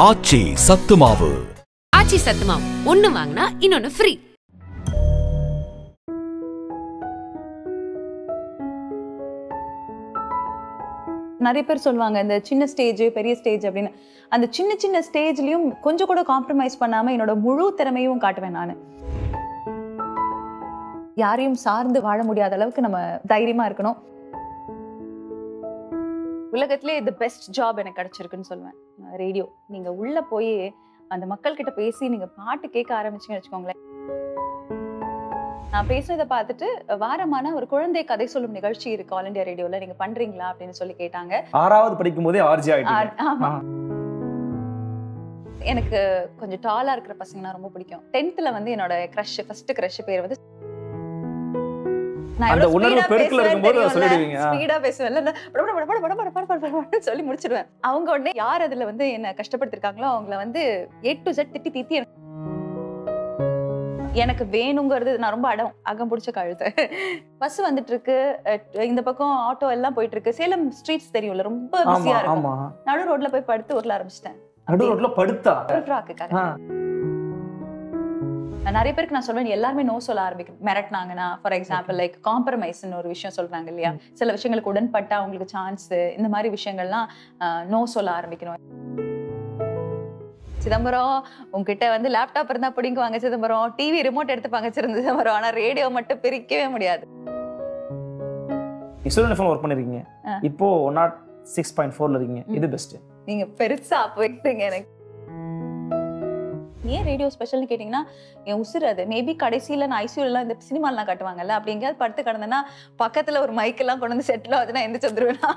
ஆச்சி சத்து மாவு ஆச்சி சத்து மாவு ஒன்னு வாங்கினா இன்னொன்னு ஃப்ரீ நிறைய பேர் சொல்லுவாங்க இந்த சின்ன ஸ்டேஜ் பெரிய ஸ்டேஜ் அப்படின்னு அந்த சின்ன சின்ன ஸ்டேஜ்லயும் கொஞ்சம் கூட காம்ப்ரமைஸ் பண்ணாம என்னோட முழு திறமையும் காட்டுவேன் நான் யாரையும் சார்ந்து வாழ முடியாத அளவுக்கு நம்ம தைரியமா இருக்கணும் உலகத்திலே இது பெஸ்ட் ஜாப் எனக்கு கிடைச்சிருக்குன்னு சொல்லுவேன் ரேடியோ நீங்க உள்ள போய் அந்த மக்கள்கிட்ட பேசி நீங்க பாட்டு கேட்க ஆரம்பிச்சுன்னு வச்சுக்கோங்களேன் நான் பேசுனதை பார்த்துட்டு வாரமான ஒரு குழந்தை கதை சொல்லும் நிகழ்ச்சி இருக்கு ஆல் இண்டியா ரேடியோல நீங்க பண்றீங்களா அப்படின்னு சொல்லி கேட்டாங்க ஆறாவது படிக்கும் போதே ஆர்ஜி எனக்கு கொஞ்சம் டாலா இருக்கிற பசங்கன்னா ரொம்ப பிடிக்கும் டென்த்ல வந்து என்னோட கிரஷ் ஃபர்ஸ்ட் கிரஷ் பேர் வந்து அந்த உணர்வு பெருக்குல இருக்கும்போது சொல்லிடுவீங்க ஸ்பீடா பேசுவேன் சொல்லி முடிச்சிடுவேன் அவங்க உடனே யார் அதுல வந்து என்ன கஷ்டப்படுத்திருக்காங்களோ அவங்கள வந்து ஏ டு ஜெட் திட்டி திட்டி எனக்கு வேணுங்கிறது நான் ரொம்ப அடம் அகம் பிடிச்ச கழுத்து பஸ் வந்துட்டு இருக்கு இந்த பக்கம் ஆட்டோ எல்லாம் போயிட்டு இருக்கு சேலம் ஸ்ட்ரீட்ஸ் தெரியும்ல ரொம்ப பிஸியா இருக்கும் நடு ரோட்ல போய் படுத்து உருள ஆரம்பிச்சிட்டேன் நடு ரோட்ல படுத்தா ஃப்ராக்குக்காக நிறைய பேருக்கு நான் சொல்வேன் எல்லாருமே நோ சொல்ல ஆரம்பிக்கும் மிரட்டினாங்கன்னா ஃபார் எக்ஸாம்பிள் லைக் காம்ப்ரமைஸ்ன்னு ஒரு விஷயம் சொல்றாங்க இல்லையா சில விஷயங்களுக்கு உடன்பட்டா அவங்களுக்கு சான்ஸ் இந்த மாதிரி விஷயங்கள்லாம் நோ சொல்ல ஆரம்பிக்கணும் சிதம்பரம் உங்ககிட்ட வந்து லேப்டாப் இருந்தா பிடிங்குவாங்க சிதம்பரம் டிவி ரிமோட் எடுத்து பங்கச்சிருந்து சிதம்பரம் ஆனா ரேடியோ மட்டும் பிரிக்கவே முடியாது ஃபோன் ஒர்க் பண்ணிருக்கீங்க இப்போ ஒன் நாட் சிக்ஸ் பாயிண்ட் ஃபோர்ல இருக்கீங்க இது பெஸ்ட் நீங்க பெருசா போயிட்டீங்க எனக்கு ஏன் ரேடியோ ஸ்பெஷல்னு கேட்டிங்கன்னா என் உசுறு அது மேபி கடைசியில் நான் ஐசியூலாம் இந்த சினிமாலாம் காட்டுவாங்கல்ல அப்படி எங்கேயாவது படுத்து கிடந்தேன்னா பக்கத்தில் ஒரு மைக்கெல்லாம் கொண்டு வந்து செட்டில் ஆகுதுன்னா எந்த வந்துருவேன்னா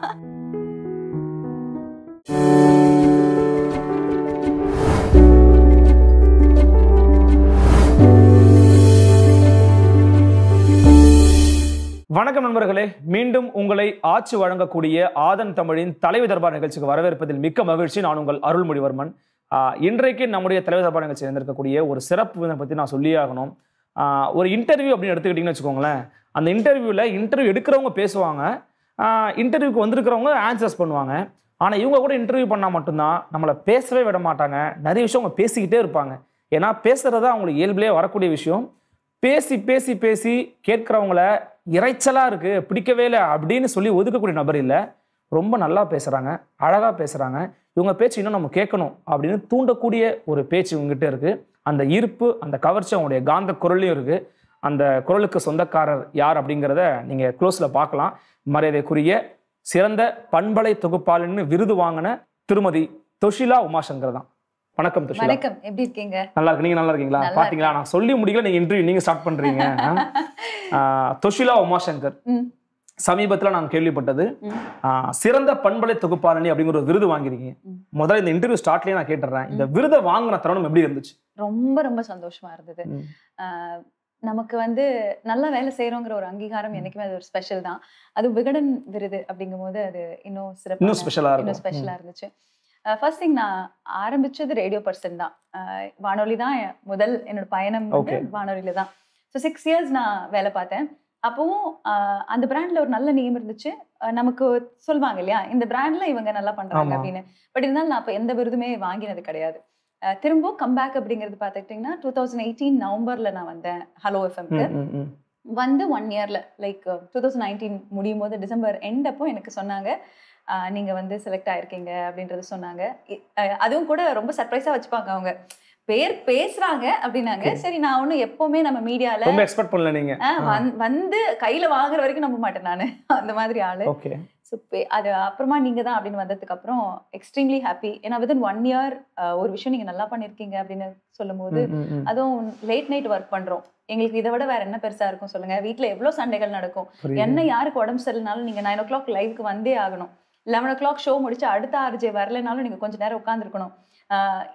வணக்கம் நண்பர்களே மீண்டும் உங்களை ஆட்சி வழங்கக்கூடிய ஆதன் தமிழின் தலைவி தர்பார் நிகழ்ச்சிக்கு வரவேற்பதில் மிக்க மகிழ்ச்சி நான் உங்கள் அருள்மொழிவர்மன் இன்றைக்கு நம்முடைய தலைவர் சபாநாயகர் கட்சியில் இருந்திருக்கக்கூடிய ஒரு சிறப்பு விதம் பற்றி நான் சொல்லி ஆகணும் ஒரு இன்டர்வியூ அப்படின்னு எடுத்துக்கிட்டிங்கன்னு வச்சுக்கோங்களேன் அந்த இன்டர்வியூவில் இன்டர்வியூ எடுக்கிறவங்க பேசுவாங்க இன்டர்வியூக்கு வந்திருக்கிறவங்க ஆன்சர்ஸ் பண்ணுவாங்க ஆனால் இவங்க கூட இன்டர்வியூ பண்ணால் மட்டும்தான் நம்மளை பேசவே விட மாட்டாங்க நிறைய விஷயம் அவங்க பேசிக்கிட்டே இருப்பாங்க ஏன்னா பேசுகிறதா அவங்களுக்கு இயல்பிலே வரக்கூடிய விஷயம் பேசி பேசி பேசி கேட்குறவங்கள இறைச்சலாக இருக்குது பிடிக்கவே இல்லை அப்படின்னு சொல்லி ஒதுக்கக்கூடிய நபர் இல்லை ரொம்ப நல்லா பேசுகிறாங்க அழகாக பேசுகிறாங்க இவங்க பேச்சு இன்னும் நம்ம கேட்கணும் அப்படின்னு தூண்டக்கூடிய ஒரு பேச்சு இவங்ககிட்ட இருக்குது அந்த ஈர்ப்பு அந்த கவர்ச்சி அவங்களுடைய காந்த குரல்லையும் இருக்குது அந்த குரலுக்கு சொந்தக்காரர் யார் அப்படிங்கிறத நீங்கள் க்ளோஸில் பார்க்கலாம் மரியாதைக்குரிய சிறந்த பண்பலை தொகுப்பாளன்னு விருது வாங்கின திருமதி தொஷிலா உமாசங்கர் தான் வணக்கம் தொஷிலா வணக்கம் எப்படி இருக்கீங்க நல்லா இருக்கு நீங்க நல்லா இருக்கீங்களா பாத்தீங்களா நான் சொல்லி முடியல நீங்க இன்டர்வியூ நீங்க ஸ்டார்ட் பண்றீங்க தொஷிலா உமாசங்கர் சமீபத்தில் நான் கேள்விப்பட்டது சிறந்த பண்பலை தொகுப்பாளனி அப்படிங்கிற ஒரு விருது வாங்கியிருக்கீங்க முதல்ல இந்த இன்டர்வியூ ஸ்டார்ட்லயே நான் கேட்டுறேன் இந்த விருதை வாங்கின தருணம் எப்படி இருந்துச்சு ரொம்ப ரொம்ப சந்தோஷமா இருந்தது நமக்கு வந்து நல்லா வேலை செய்யறோங்கிற ஒரு அங்கீகாரம் என்னைக்குமே அது ஒரு ஸ்பெஷல் தான் அது விகடன் விருது அப்படிங்கும் போது அது இன்னும் சிறப்பு இன்னும் ஸ்பெஷலாக இருந்துச்சு ஃபர்ஸ்ட் திங் நான் ஆரம்பிச்சது ரேடியோ பர்சன் தான் வானொலி தான் முதல் என்னோட பயணம் வந்து வானொலியில தான் ஸோ சிக்ஸ் இயர்ஸ் நான் வேலை பார்த்தேன் அப்போவும் அந்த பிராண்ட்ல ஒரு நல்ல நேம் இருந்துச்சு நமக்கு சொல்லுவாங்க இல்லையா இந்த பிராண்ட்ல இவங்க நல்லா பண்றாங்க அப்படின்னு பட் இருந்தாலும் நான் அப்போ எந்த விருதுமே வாங்கினது கிடையாது திரும்ப கம்பேக் அப்படிங்கிறது பாத்துக்கிட்டீங்கன்னா டூ தௌசண்ட் எயிட்டீன் நவம்பர்ல நான் வந்தேன் ஹலோ எஃப்எம்க்கு வந்து ஒன் இயர்ல லைக் டூ தௌசண்ட் நைன்டீன் முடியும் போது டிசம்பர் எண்ட் அப்போ எனக்கு சொன்னாங்க நீங்க வந்து செலக்ட் ஆயிருக்கீங்க அப்படின்றது சொன்னாங்க அதுவும் கூட ரொம்ப சர்ப்ரைஸா வச்சுப்பாங்க அவங்க பேர் பேசுறாங்க அப்படின்னாங்க சரி நான் ஒண்ணு எப்பவுமே நம்ம மீடியால எக்ஸ்பெக்ட் பண்ணல நீங்க வந்து கையில வாங்குற வரைக்கும் நம்ப மாட்டேன் நானு அந்த மாதிரி ஆளு ஓகே அது அப்புறமா நீங்க தான் அப்படின்னு வந்ததுக்கு அப்புறம் எக்ஸ்ட்ரீம்லி ஹாப்பி ஏன்னா வித்தின் ஒன் இயர் ஒரு விஷயம் நீங்க நல்லா பண்ணிருக்கீங்க அப்படின்னு சொல்லும் போது அதுவும் லேட் நைட் ஒர்க் பண்றோம் எங்களுக்கு இதை விட வேற என்ன பெருசா இருக்கும் சொல்லுங்க வீட்டுல எவ்வளவு சண்டைகள் நடக்கும் என்ன யாருக்கு உடம்பு சரியில்லைனாலும் நீங்க நைன் ஓ கிளாக் லைவுக்கு வந்தே ஆகணும் லெவன் ஓ கிளாக் ஷோ முடிச்சு அடுத்த ஆர்ஜே வரலனாலும் நீங்க கொஞ்சம் நேரம் உட்காந்துருக்கணும்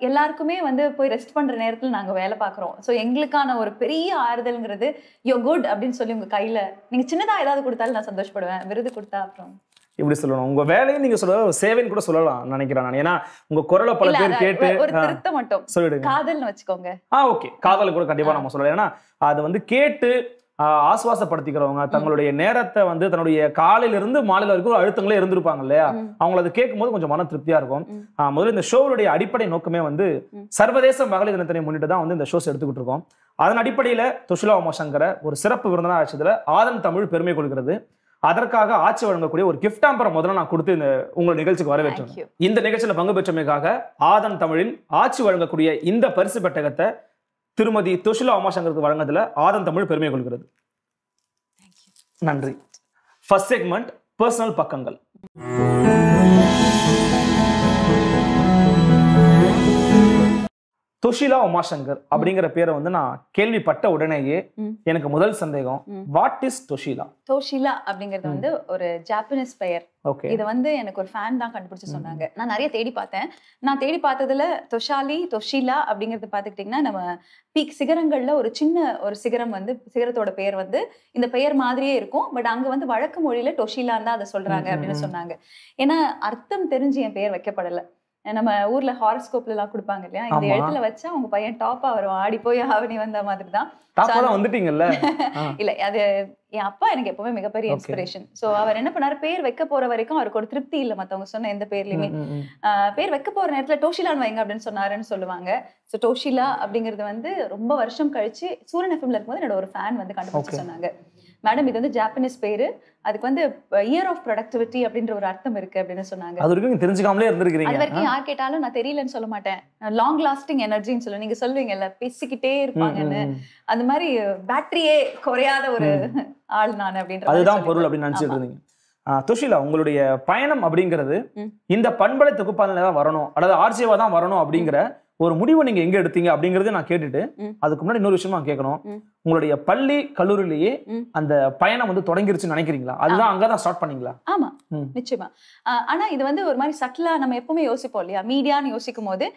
எல்லாருக்குமே வந்து போய் ரெஸ்ட் பண்ற நேரத்தில் நாங்கள் வேலை பார்க்குறோம் ஸோ எங்களுக்கான ஒரு பெரிய ஆறுதல்ங்கிறது யோ குட் அப்படின்னு சொல்லி உங்க கையில நீங்க சின்னதாக ஏதாவது கொடுத்தாலும் நான் சந்தோஷப்படுவேன் விருது கொடுத்தா அப்புறம் இப்படி சொல்லணும் உங்க வேலையும் நீங்க சொல்ல சேவைன்னு கூட சொல்லலாம் நினைக்கிறேன் நான் ஏன்னா உங்க குரலை பல பேர் கேட்டு ஒரு திருத்தம் மட்டும் சொல்லிடுங்க காதல்னு வச்சுக்கோங்க ஆ ஓகே காதல் கூட கண்டிப்பா நம்ம சொல்லலாம் ஏன்னா அது வந்து கேட்டு ஆஸ்வாசப்படுத்திக்கிறவங்க தங்களுடைய நேரத்தை வந்து தன்னுடைய காலையிலிருந்து மாலையில வரைக்கும் அழுத்தங்களே இருந்திருப்பாங்க இல்லையா அவங்கள அதை கேட்கும் போது கொஞ்சம் மன திருப்தியா இருக்கும் முதல்ல இந்த ஷோவுடைய அடிப்படை நோக்கமே வந்து சர்வதேச மகளிர் தினத்தினை முன்னிட்டு தான் வந்து இந்த ஷோஸ் எடுத்துக்கிட்டு இருக்கோம் அதன் அடிப்படையில துஷிலா உமாசங்கர ஒரு சிறப்பு விருந்தனா அழைச்சதுல ஆதன் தமிழ் பெருமை கொள்கிறது அதற்காக ஆட்சி வழங்கக்கூடிய ஒரு கிஃப்ட் ஆம்பரை முதல்ல நான் கொடுத்து இந்த உங்கள் நிகழ்ச்சிக்கு வரவேற்றேன் இந்த நிகழ்ச்சியில பங்கு பெற்றமைக்காக ஆதன் தமிழில் ஆட்சி வழங்கக்கூடிய இந்த பரிசு பெட்டகத்தை திருமதி துஷிலா உமாசங்கருக்கு வழங்கினதுல ஆதன் தமிழ் பெருமை கொள்கிறது நன்றி ஃபர்ஸ்ட் செக்மெண்ட் பர்சனல் பக்கங்கள் தொஷிலா உமாசங்கர் அப்படிங்கிற பேரை வந்து நான் கேள்விப்பட்ட உடனேயே எனக்கு முதல் சந்தேகம் வாட் இஸ் துஷிலா தொஷிலா அப்படிங்கறது வந்து ஒரு ஜாப்பனீஸ் பெயர் ஓகே இது வந்து எனக்கு ஒரு ஃபேன் தான் கண்டுபிடிச்சு சொன்னாங்க நான் நிறைய தேடி பார்த்தேன் நான் தேடி பார்த்ததுல தொஷாலி தொஷிலா அப்படிங்கறது பாத்துக்கிட்டீங்கன்னா நம்ம பீக் சிகரங்கள்ல ஒரு சின்ன ஒரு சிகரம் வந்து சிகரத்தோட பெயர் வந்து இந்த பெயர் மாதிரியே இருக்கும் பட் அங்க வந்து வழக்கு மொழியில டொஷிலான்னு தான் அதை சொல்றாங்க அப்படின்னு சொன்னாங்க ஏன்னா அர்த்தம் தெரிஞ்சு என் பெயர் வைக்கப்படலை நம்ம ஊர்ல ஹாரோஸ்கோப்ல எல்லாம் கொடுப்பாங்க இல்லையா இந்த இடத்துல வச்சா அவங்க பையன் டாப்பா வரும் ஆடி போய் ஆவணி வந்த மாதிரி தான் வந்துட்டீங்கல்ல இல்ல அது என் அப்பா எனக்கு எப்பவுமே மிகப்பெரிய இன்ஸ்பிரேஷன் சோ அவர் என்ன பண்ணாரு பேர் வைக்க போற வரைக்கும் அவருக்கு ஒரு திருப்தி இல்ல மத்தவங்க சொன்ன எந்த பேர்லயுமே பேர் வைக்க போற நேரத்துல டோஷிலான் வைங்க அப்படின்னு சொன்னாருன்னு சொல்லுவாங்க சோ டோஷிலா அப்படிங்கறது வந்து ரொம்ப வருஷம் கழிச்சு சூரியன் எஃப்எம்ல இருக்கும்போது என்னோட ஒரு ஃபேன் வந்து கண்டுபிடிச்சு சொன்னாங்க மேடம் இது வந்து ஜாப்பனீஸ் பேரு அதுக்கு வந்து இயர் ஆஃப் ப்ரொடக்டிவிட்டி அப்படின்ற ஒரு அர்த்தம் இருக்கு அப்படின்னு சொன்னாங்க அது தெரிஞ்சுக்காமலே இருந்திருக்கீங்க அது வரைக்கும் யார் கேட்டாலும் நான் தெரியலன்னு சொல்ல மாட்டேன் லாங் லாஸ்டிங் எனர்ஜின்னு சொல்லுவேன் நீங்க சொல்லுவீங்கல்ல பேசிக்கிட்டே இருப்பாங்கன்னு அந்த மாதிரி பேட்டரியே குறையாத ஒரு ஆள் நான் அப்படின்ற அதுதான் பொருள் அப்படின்னு நினைச்சிட்டு இருந்தீங்க துஷிலா உங்களுடைய பயணம் அப்படிங்கிறது இந்த பண்பலை தொகுப்பாளர் தான் வரணும் அல்லது ஆர்ஜேவா தான் வரணும் அப்படிங்கிற ஒரு முடிவை நீங்க எங்க எடுத்தீங்க அப்படிங்கறத நான் கேட்டுட்டு அதுக்கு முன்னாடி இன்னொரு விஷயம் நான் கேட்கணும் உங்களுடைய பள்ளி கல்லூரியிலேயே அந்த பயணம் வந்து தொடங்கிருச்சு நினைக்கிறீங்களா அதுதான் அங்கதான் ஸ்டார்ட் பண்ணீங்களா ஆமா நிச்சயமா ஆனா இது வந்து ஒரு மாதிரி சட்டிலா நம்ம எப்பவுமே யோசிப்போம் இல்லையா மீடியான்னு யோசிக்கும் போது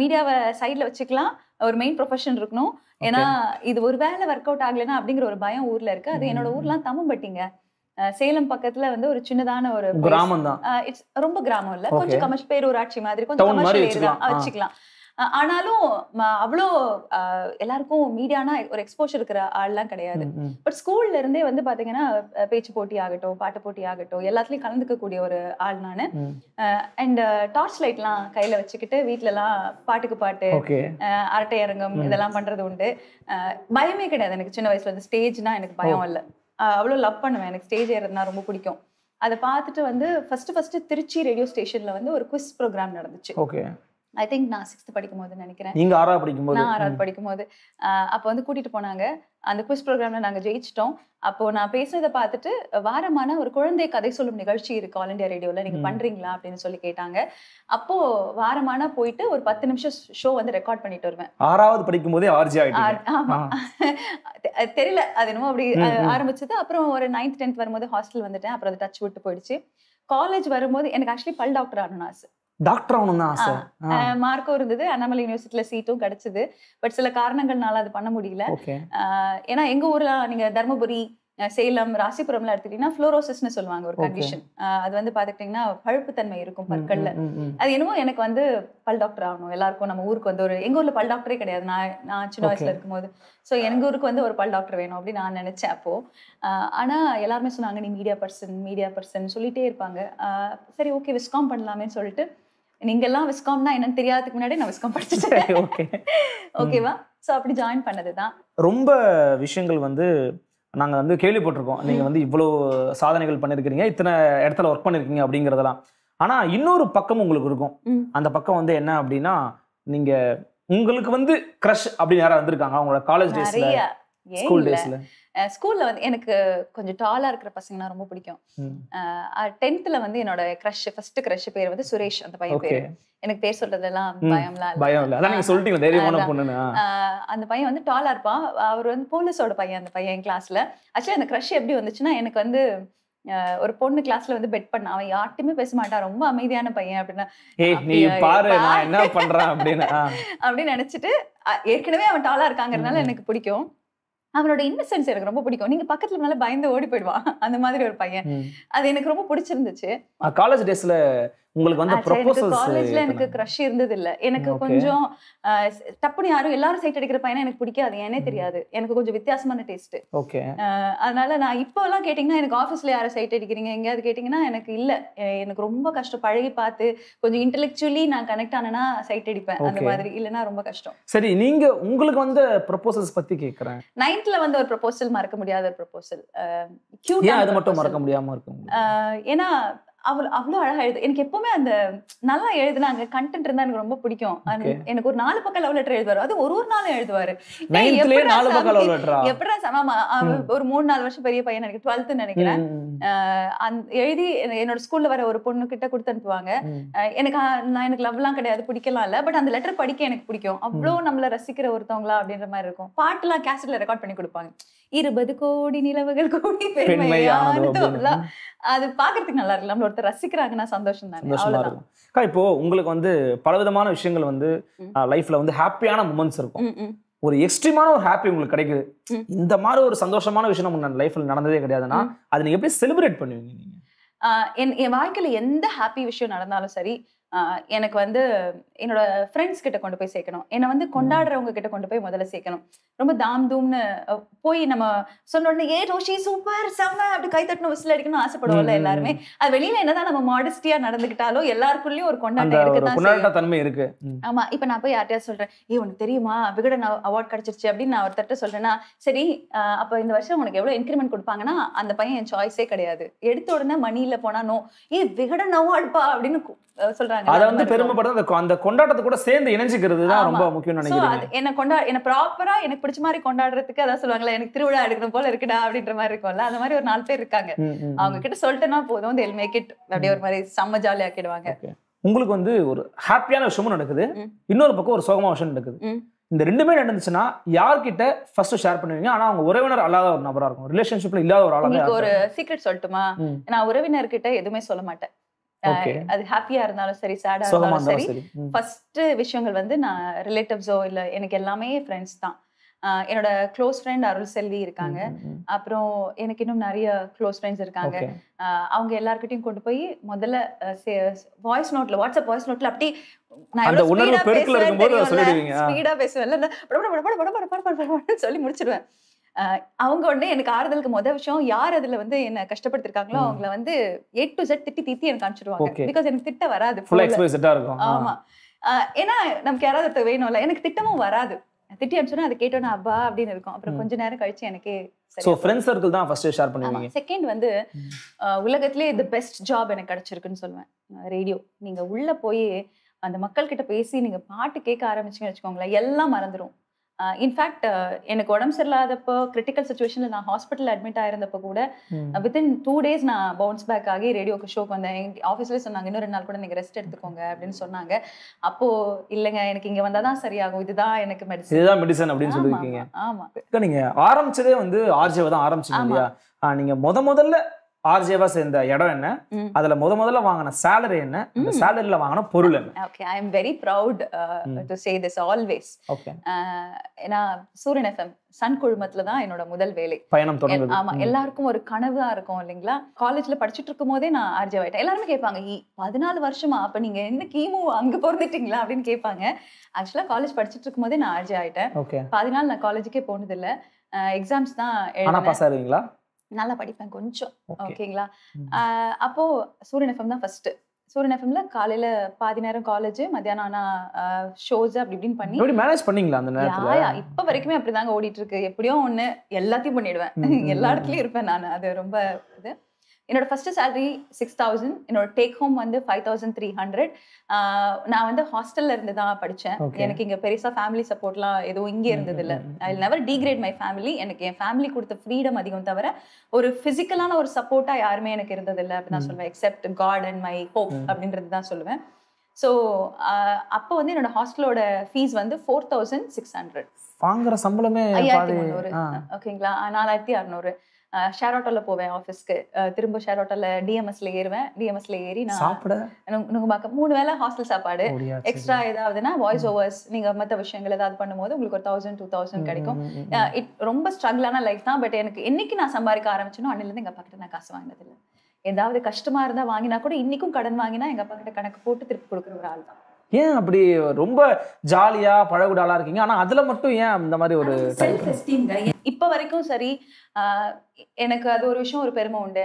மீடியாவை சைட்ல வச்சுக்கலாம் ஒரு மெயின் ப்ரொஃபஷன் இருக்கணும் ஏன்னா இது ஒரு வேலை ஒர்க் அவுட் ஆகலைன்னா அப்படிங்கிற ஒரு பயம் ஊர்ல இருக்கு அது என்னோட ஊர்லாம் தம்மம்பட்டிங்க சேலம் பக்கத்துல வந்து ஒரு சின்னதான ஒரு கிராமம் தான் இட்ஸ் ரொம்ப கிராமம் இல்ல கொஞ்சம் கமர்ஷ் பேரூராட்சி மாதிரி கொஞ்சம் கமர்ஷியல் வச்சுக்கலாம் ஆனாலும் அவ்வளோ எல்லாருக்கும் மீடியானா ஒரு எக்ஸ்போஷர் இருக்கிற ஆள்லாம் கிடையாது பட் ஸ்கூல்ல இருந்தே வந்து பாத்தீங்கன்னா பேச்சு போட்டி ஆகட்டும் பாட்டு போட்டி ஆகட்டும் எல்லாத்துலயும் கலந்துக்கக்கூடிய ஒரு ஆள் நானு அண்ட் டார்ச் லைட் எல்லாம் கையில வச்சுக்கிட்டு வீட்டுல எல்லாம் பாட்டுக்கு பாட்டு அரட்டை அரங்கம் இதெல்லாம் பண்றது உண்டு பயமே கிடையாது எனக்கு சின்ன வயசுல வந்து ஸ்டேஜ்னா எனக்கு பயம் இல்ல அவ்வளோ லவ் பண்ணுவேன் எனக்கு ஸ்டேஜ் ஏறதுனா ரொம்ப பிடிக்கும் அதை பார்த்துட்டு வந்து ஃபர்ஸ்ட் ஃபர்ஸ்ட் திருச்சி ரேடியோ ஸ்டேஷன்ல வந்து ஒரு குவிஸ் ப்ரோக்ராம் நடந்துச்சு ஐ திங்க் நான் சிக்ஸ்த் படிக்கும் போது நினைக்கிறேன் நீங்க ஆறாவது படிக்கும் போது நான் ஆறாவது படிக்கும் போது அப்போ வந்து கூட்டிட்டு போனாங்க அந்த குவிஸ் ப்ரோக்ராம்ல நாங்க ஜெயிச்சிட்டோம் அப்போ நான் பேசுனதை பார்த்துட்டு வாரமான ஒரு குழந்தை கதை சொல்லும் நிகழ்ச்சி இருக்கு ஆல் இண்டியா ரேடியோல நீங்க பண்றீங்களா அப்படின்னு சொல்லி கேட்டாங்க அப்போ வாரமான போயிட்டு ஒரு பத்து நிமிஷம் ஷோ வந்து ரெக்கார்ட் பண்ணிட்டு வருவேன் ஆறாவது படிக்கும் போதே ஆர்ஜி ஆமா தெரியல அது என்னமோ அப்படி ஆரம்பிச்சது அப்புறம் ஒரு நைன்த் டென்த் வரும்போது ஹாஸ்டல் வந்துட்டேன் அப்புறம் அது டச் விட்டு போயிடுச்சு காலேஜ் வரும்போது எனக்கு ஆக்சுவலி பல் டாக்டர் ஆகணும்னு ஆசை டாக்டர் ஆகணும் தான் ஆசை மார்க்கும் இருந்தது அண்ணாமலை யூனிவர்சிட்டியில சீட்டும் கிடைச்சது பட் சில காரணங்கள்னால அது பண்ண முடியல ஏன்னா எங்க ஊர்ல நீங்க தருமபுரி சேலம் ராசிபுரம்லாம் எடுத்துக்கிட்டீங்கன்னா ஃப்ளோரோசிஸ்னு சொல்லுவாங்க ஒரு கண்டிஷன் அது வந்து பாத்துக்கிட்டீங்கன்னா பழுப்புத்தன்மை இருக்கும் பற்கள்ல அது என்னமோ எனக்கு வந்து பல் டாக்டர் ஆகணும் எல்லாருக்கும் நம்ம ஊருக்கு வந்து ஒரு எங்க ஊர்ல பல் டாக்டரே கிடையாது நான் நான் சின்ன வயசுல இருக்கும்போது ஸோ எங்க ஊருக்கு வந்து ஒரு பல் டாக்டர் வேணும் அப்படின்னு நான் நினைச்சேன் அப்போ ஆனா எல்லாருமே சொன்னாங்க நீ மீடியா பர்சன் மீடியா பர்சன் சொல்லிட்டே இருப்பாங்க சரி ஓகே விஸ்காம் பண்ணலாமே சொல்லிட்டு நீங்கெல்லாம் விஸ்காம்னா என்னன்னு தெரியாததுக்கு முன்னாடி நான் விஸ்காம் படிச்சுட்டேன் ஓகே ஓகேவா ஸோ அப்படி ஜாயின் பண்ணது தான் ரொம்ப விஷயங்கள் வந்து நாங்கள் வந்து கேள்விப்பட்டிருக்கோம் நீங்கள் வந்து இவ்வளோ சாதனைகள் பண்ணியிருக்கிறீங்க இத்தனை இடத்துல ஒர்க் பண்ணியிருக்கீங்க அப்படிங்கிறதெல்லாம் ஆனால் இன்னொரு பக்கம் உங்களுக்கு இருக்கும் அந்த பக்கம் வந்து என்ன அப்படின்னா நீங்கள் உங்களுக்கு வந்து க்ரஷ் அப்படின்னு யாராவது வந்திருக்காங்க அவங்களோட காலேஜ் டேஸ்ல ஸ்கூல் டேஸ்ல ஸ்கூல்ல வந்து எனக்கு கொஞ்சம் டாலா இருக்கிற பசங்கன்னா ரொம்ப பிடிக்கும் டென்த்ல வந்து என்னோட கிரஷ் ஃபர்ஸ்ட் கிரஷ் பேர் வந்து சுரேஷ் அந்த பையன் பேரு எனக்கு பேர் சொல்றதெல்லாம் பயம்லாம் அந்த பையன் வந்து டாலா இருப்பான் அவர் வந்து போலீஸோட பையன் அந்த பையன் கிளாஸ்ல ஆக்சுவலி அந்த கிரஷ் எப்படி வந்துச்சுன்னா எனக்கு வந்து ஒரு பொண்ணு கிளாஸ்ல வந்து பெட் பண்ண அவன் யார்ட்டுமே பேச மாட்டான் ரொம்ப அமைதியான பையன் அப்படின்னா என்ன பண்றான் அப்படின்னு அப்படின்னு நினைச்சிட்டு ஏற்கனவே அவன் டாலா இருக்காங்கறதுனால எனக்கு பிடிக்கும் அவனோட இன்னசென்ஸ் எனக்கு ரொம்ப பிடிக்கும் நீங்க பக்கத்துல மேல பயந்து ஓடி போயிடுவான் அந்த மாதிரி ஒரு பையன் அது எனக்கு ரொம்ப பிடிச்சிருந்துச்சு காலேஜ் டேஸ்ல உங்களுக்கு வந்து ப்ரொபோசல்ஸ் காலேஜ்ல எனக்கு கிரஷ் இருந்தது இல்ல எனக்கு கொஞ்சம் டப்புனு யாரும் எல்லாரும் சைட் அடிக்கிற பையனா எனக்கு பிடிக்காது ஏனே தெரியாது எனக்கு கொஞ்சம் வித்தியாசமான டேஸ்ட் ஓகே அதனால நான் இப்போ எல்லாம் கேட்டிங்கன்னா எனக்கு ஆபீஸ்ல யாரும் சைட் அடிக்கிறீங்க எங்கேயாவது கேட்டிங்கன்னா எனக்கு இல்ல எனக்கு ரொம்ப கஷ்டம் பழகி பார்த்து கொஞ்சம் இன்டெலெக்சுவலி நான் கனெக்ட் ஆனனா சைட் அடிப்பேன் அந்த மாதிரி இல்லனா ரொம்ப கஷ்டம் சரி நீங்க உங்களுக்கு வந்து ப்ரொபோசல்ஸ் பத்தி கேக்குறேன் நைன்த்ல வந்து ஒரு ப்ரொபோசல் மறக்க முடியாத ஒரு ப்ரொபோசல் கியூட் அது மட்டும் மறக்க முடியாம இருக்கும் ஏன்னா அவ்வளோ அவ்வளோ அழகா எழுது எனக்கு எப்பவுமே அந்த நல்லா எழுதுனாங்க கண்டென்ட் இருந்தா எனக்கு ரொம்ப பிடிக்கும் எனக்கு ஒரு நாலு பக்கம் லவ் லெட்டர் எழுதுவாரு அது ஒரு ஒரு நாளும் எழுதுவாரு எப்படா சமாமா ஒரு மூணு நாலு வருஷம் பெரிய பையன் எனக்கு டுவெல்த் நினைக்கிறேன் எழுதி என்னோட ஸ்கூல்ல வர ஒரு பொண்ணு கிட்ட கொடுத்து அனுப்புவாங்க எனக்கு நான் எனக்கு லவ்லாம் கிடையாது பிடிக்கலாம் இல்ல பட் அந்த லெட்டர் படிக்க எனக்கு பிடிக்கும் அவ்வளோ நம்மள ரசிக்கிற ஒருத்தவங்களா அப்படின்ற மாதிரி இருக்கும் பாட்டுலாம் கேசட்ல ரெக்கார்ட் பண்ணி கொடுப்பாங்க இருபது கோடி நிலவுகள் கோடி பெருமையானதுலாம் அது பாக்குறதுக்கு நல்லா இருக்கு ஒருத்தர் ரசிக்கிறாங்கன்னா சந்தோஷம் தான் இப்போ உங்களுக்கு வந்து பலவிதமான விஷயங்கள் வந்து லைஃப்ல வந்து ஹாப்பியான மூமெண்ட்ஸ் இருக்கும் ஒரு எக்ஸ்ட்ரீமான ஒரு ஹாப்பி உங்களுக்கு கிடைக்குது இந்த மாதிரி ஒரு சந்தோஷமான விஷயம் லைஃப்ல நடந்ததே கிடையாதுன்னா அதை நீங்க எப்படி செலிப்ரேட் பண்ணுவீங்க என் என் வாழ்க்கையில எந்த ஹாப்பி விஷயம் நடந்தாலும் சரி எனக்கு வந்து என்னோட ஃப்ரெண்ட்ஸ் கிட்ட கொண்டு போய் சேர்க்கணும் என்னை வந்து கொண்டாடுறவங்க கிட்ட கொண்டு போய் முதல்ல சேர்க்கணும் ரொம்ப தாம் தூம்னு போய் நம்ம சொன்ன உடனே ஏ ரோஷி சூப்பர் செம்ம அப்படி கை தட்டணும் விசில் அடிக்கணும் ஆசைப்படுவோம்ல எல்லாருமே அது வெளியில என்னதான் நம்ம மாடஸ்டியா நடந்துகிட்டாலும் எல்லாருக்குள்ளயும் ஒரு கொண்டாட்டம் இருக்கு ஆமா இப்ப நான் போய் யார்ட்டையா சொல்றேன் ஏ உனக்கு தெரியுமா விகடன் அவார்ட் கிடைச்சிருச்சு அப்படின்னு நான் ஒருத்தர்கிட்ட சொல்றேன்னா சரி அப்ப இந்த வருஷம் உனக்கு எவ்வளவு இன்கிரிமெண்ட் கொடுப்பாங்கன்னா அந்த பையன் என் சாய்ஸே கிடையாது எடுத்த உடனே மணியில போனா நோ ஏ விகடன் அவார்ட்பா அப்படின்னு சொல்றாங்க அதை வந்து பெருமைப்படுறது அந்த கொண்டாட்டத்தை கூட சேர்ந்து இணைஞ்சுக்கிறது தான் ரொம்ப முக்கியம் நினைக்கிறேன் என்ன கொண்டா என்ன ப்ராப்பரா எனக்கு பிடிச்ச மாதிரி கொண்டாடுறதுக்கு அதான் சொல்லுவாங்களா எனக்கு திருவிழா எடுக்கணும் போல இருக்குடா அப்படின்ற மாதிரி இருக்கும்ல அந்த மாதிரி ஒரு நாலு பேர் இருக்காங்க அவங்க கிட்ட சொல்லிட்டேன்னா போதும் தெல் மேக் இட் அப்படியே ஒரு மாதிரி செம்ம ஜாலி ஆக்கிடுவாங்க உங்களுக்கு வந்து ஒரு ஹாப்பியான விஷயமும் நடக்குது இன்னொரு பக்கம் ஒரு சோகமான விஷயம் நடக்குது இந்த ரெண்டுமே நடந்துச்சுன்னா யார்கிட்ட ஃபர்ஸ்ட் ஷேர் பண்ணுவீங்க ஆனா அவங்க உறவினர் அல்லாத ஒரு நபரா இருக்கும் ரிலேஷன்ஷிப்ல இல்லாத ஒரு ஆளா ஒரு சீக்ரெட் சொல்லட்டுமா நான் உறவினர்கிட்ட எதுவுமே சொல்ல மாட்டேன் அது ஹாப்பியா இருந்தாலும் சரி சேடா இருந்தாலும் சரி ஃபர்ஸ்ட் விஷயங்கள் வந்து நான் ரிலேட்டிவ்ஸோ இல்ல எனக்கு எல்லாமே ஃப்ரெண்ட்ஸ் தான் என்னோட க்ளோஸ் ஃப்ரெண்ட் அருள் செல்வி இருக்காங்க அப்புறம் எனக்கு இன்னும் நிறைய க்ளோஸ் ஃப்ரெண்ட்ஸ் இருக்காங்க அவங்க எல்லாருக்கிட்டையும் கொண்டு போய் முதல்ல வாய்ஸ் நோட்ல வாட்ஸ்அப் வாய்ஸ் நோட்ல அப்படி நான் ஸ்பீடா பேசுவேன் சொல்லி முடிச்சிடுவேன் அவங்க உடனே எனக்கு ஆறுதலுக்கு மொதல் விஷயம் யார் அதுல வந்து என்ன கஷ்டப்படுத்திருக்காங்களோ அவங்கள வந்து எட் டு செட் திட்டி திட்டி எனக்கு அனுப்பிச்சிடுவாங்க பிகாஸ் எனக்கு திட்ட வராது ஆமா ஏன்னா நமக்கு யாராவது ஒருத்தர் வேணும்ல எனக்கு திட்டமும் வராது திட்டி அனுப்பிச்சோன்னா அதை கேட்டோம்னா அப்பா அப்படின்னு இருக்கும் அப்புறம் கொஞ்ச நேரம் கழிச்சு எனக்கு சோ ஃப்ரெண்ட் சர்க்கிள் தான் ஃபர்ஸ்ட் ஷேர் பண்ணுவாங்க செகண்ட் வந்து உலகத்திலே தி பெஸ்ட் ஜாப் எனக்கு கிடைச்சிருக்குன்னு சொல்லுவேன் ரேடியோ நீங்க உள்ள போய் அந்த மக்கள் கிட்ட பேசி நீங்க பாட்டு கேட்க ஆரம்பிச்சீங்கன்னு வச்சுக்கோங்களேன் எல்லாம் மறந்துடும் இன்ஃபேக்ட் எனக்கு உடம்பு சரியில்லாதப்போ கிரிட்டிக்கல் சுச்சுவேஷனில் நான் ஹாஸ்பிட்டல் அட்மிட் ஆயிருந்தப்போ கூட வித்தின் டூ டேஸ் நான் பவுன்ஸ் பேக் ஆகி ரேடியோக்கு ஷோக்கு வந்தேன் எங்கள் ஆஃபீஸ்லேயே சொன்னாங்க இன்னும் ரெண்டு நாள் கூட நீங்கள் ரெஸ்ட் எடுத்துக்கோங்க அப்படின்னு சொன்னாங்க அப்போது இல்லைங்க எனக்கு இங்கே வந்தால் தான் சரியாகும் இதுதான் எனக்கு மெடிசன் இதுதான் மெடிசன் அப்படின்னு சொல்லியிருக்கீங்க ஆமாம் நீங்கள் ஆரம்பிச்சதே வந்து ஆர்ஜேவை தான் ஆரம்பிச்சிங்க இல்லையா நீங்கள் முத முதல்ல ஆர்ஜேவா சேர்ந்த இடம் என்ன அதுல முத முதல்ல வாங்கின சேலரி என்ன இந்த சேலரியில வாங்கின பொருள் என்ன okay I am very proud to say this always okay ஏன்னா சூரியன் எஃப்எம் சன் குழுமத்துல தான் என்னோட முதல் வேலை பயணம் தொடங்குது ஆமா எல்லாருக்கும் ஒரு கனவா இருக்கும் இல்லைங்களா காலேஜ்ல படிச்சுட்டு இருக்கும் போதே நான் ஆர்ஜே ஆயிட்டேன் எல்லாருமே கேட்பாங்க பதினாலு வருஷமா அப்ப நீங்க என்ன கீமு அங்க பிறந்துட்டீங்களா அப்படின்னு கேட்பாங்க ஆக்சுவலா காலேஜ் படிச்சுட்டு இருக்கும் போதே நான் ஆர்ஜே ஆயிட்டேன் பதினாலு நான் காலேஜுக்கே போனது இல்ல எக்ஸாம்ஸ் uh, தான் பாஸ் ஆயிருவீங்களா நல்லா படிப்பேன் கொஞ்சம் ஓகேங்களா அப்போ சூரியன் எஃப்எம் தான் ஃபர்ஸ்ட் சூரியன் எஃப்எம்ல காலையில பாதி நேரம் காலேஜ் மத்தியானம் ஆனா ஷோஸ் அப்படி இப்படின்னு பண்ணி மேனேஜ் பண்ணீங்களா அந்த நேரத்துல இப்ப வரைக்குமே அப்படிதாங்க ஓடிட்டு இருக்கு எப்படியோ ஒண்ணு எல்லாத்தையும் பண்ணிடுவேன் எல்லா இடத்துலயும் இருப்பேன் நான் அது ரொம்ப இது என்னோட ஃபர்ஸ்ட் சேலரி சிக்ஸ் தௌசண்ட் என்னோட டேக் ஹோம் வந்து ஃபைவ் தௌசண்ட் த்ரீ ஹண்ட்ரட் நான் வந்து ஹாஸ்டல்ல இருந்து தான் படித்தேன் எனக்கு இங்கே பெருசாக ஃபேமிலி சப்போர்ட்லாம் எதுவும் இங்கே இருந்தது இல்லை I never degrade my family எனக்கு என் ஃபேமிலி கொடுத்த ஃப்ரீடம் அதிகம் தவிர ஒரு ஃபிசிக்கலான ஒரு சப்போர்ட்டாக யாருமே எனக்கு இல்லை அப்படின்னு நான் சொல்லுவேன் except God and my hope அப்படின்றது தான் சொல்லுவேன் ஸோ அப்போ வந்து என்னோட ஹாஸ்டலோட ஃபீஸ் வந்து ஃபோர் தௌசண்ட் சிக்ஸ் ஹண்ட்ரட் வாங்குற சம்பளமே ஐயாயிரத்தி முந்நூறு ஓகேங்களா நாலாயிரத்தி அறநூறு ஷேர் ஆட்டோல போவேன் ஆஃபீஸ்க்கு திரும்ப ஷேர் ஆட்டோல டிஎம்எஸ்ல ஏறுவேன் டிஎம்எஸ்ல ஏறி நான் சாப்பிட பார்க்க மூணு வேளை ஹாஸ்டல் சாப்பாடு எக்ஸ்ட்ரா ஏதாவதுன்னா வாய்ஸ் ஓவர்ஸ் நீங்க மற்ற விஷயங்கள் ஏதாவது பண்ணும்போது உங்களுக்கு ஒரு தௌசண்ட் டூ தௌசண்ட் கிடைக்கும் இட் ரொம்ப ஸ்ட்ரகிளான லைஃப் தான் பட் எனக்கு என்னைக்கு நான் சம்பாதிக்க ஆரம்பிச்சனோ அண்ணிலிருந்து எங்கள் அப்பா கிட்ட நான் காசு வாங்கினதில்லை ஏதாவது கஷ்டமா இருந்தா வாங்கினா கூட இன்னைக்கும் கடன் வாங்கினா எங்க அப்பா கிட்ட கணக்கு போட்டு திருப்பி கொடுக்குற ஒரு ஆள் தான் ஏன் அப்படி ரொம்ப ஜாலியா பழகுடாலா இருக்கீங்க ஆனா அதுல மட்டும் ஏன் இந்த மாதிரி ஒரு செல்ஃப் எஸ்டீம் இப்போ வரைக்கும் சரி எனக்கு அது ஒரு விஷயம் ஒரு பெருமை உண்டு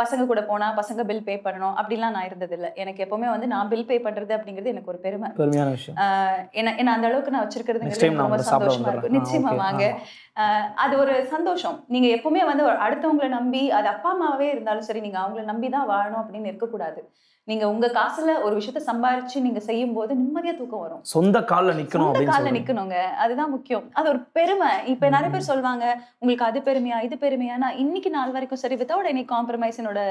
பசங்க கூட போனா பசங்க பில் பே பண்ணணும் அப்படின்லாம் நான் இல்லை எனக்கு எப்பவுமே வந்து நான் பில் பே பண்றது அப்படிங்கிறது எனக்கு ஒரு பெருமை பெருமையான விஷயம் அந்த அளவுக்கு நான் வச்சிருக்கிறது ரொம்ப சந்தோஷமா இருக்கும் நிச்சயமா வாங்க அது ஒரு சந்தோஷம் நீங்க எப்பவுமே வந்து அடுத்தவங்களை நம்பி அது அப்பா அம்மாவே இருந்தாலும் சரி நீங்க அவங்கள நம்பி தான் வாழணும் அப்படின்னு இருக்கக்கூடாது நீங்க உங்க காசுல ஒரு விஷயத்த சம்பாரிச்சு நீங்க செய்யும் போது நிம்மதியா தூக்கம் வரும் சொந்த கால நிக்கணும் கால நிக்கணுங்க அதுதான் முக்கியம் அது ஒரு பெருமை இப்ப நிறைய பேர் சொல்லுவாங்க உங்களுக்கு அது பெருமையா இது பெருமையா நான் இன்னைக்கு நாள் வரைக்கும் சரி வித்தவுட் எனி காம்ப்ரமைஸ் என்னோட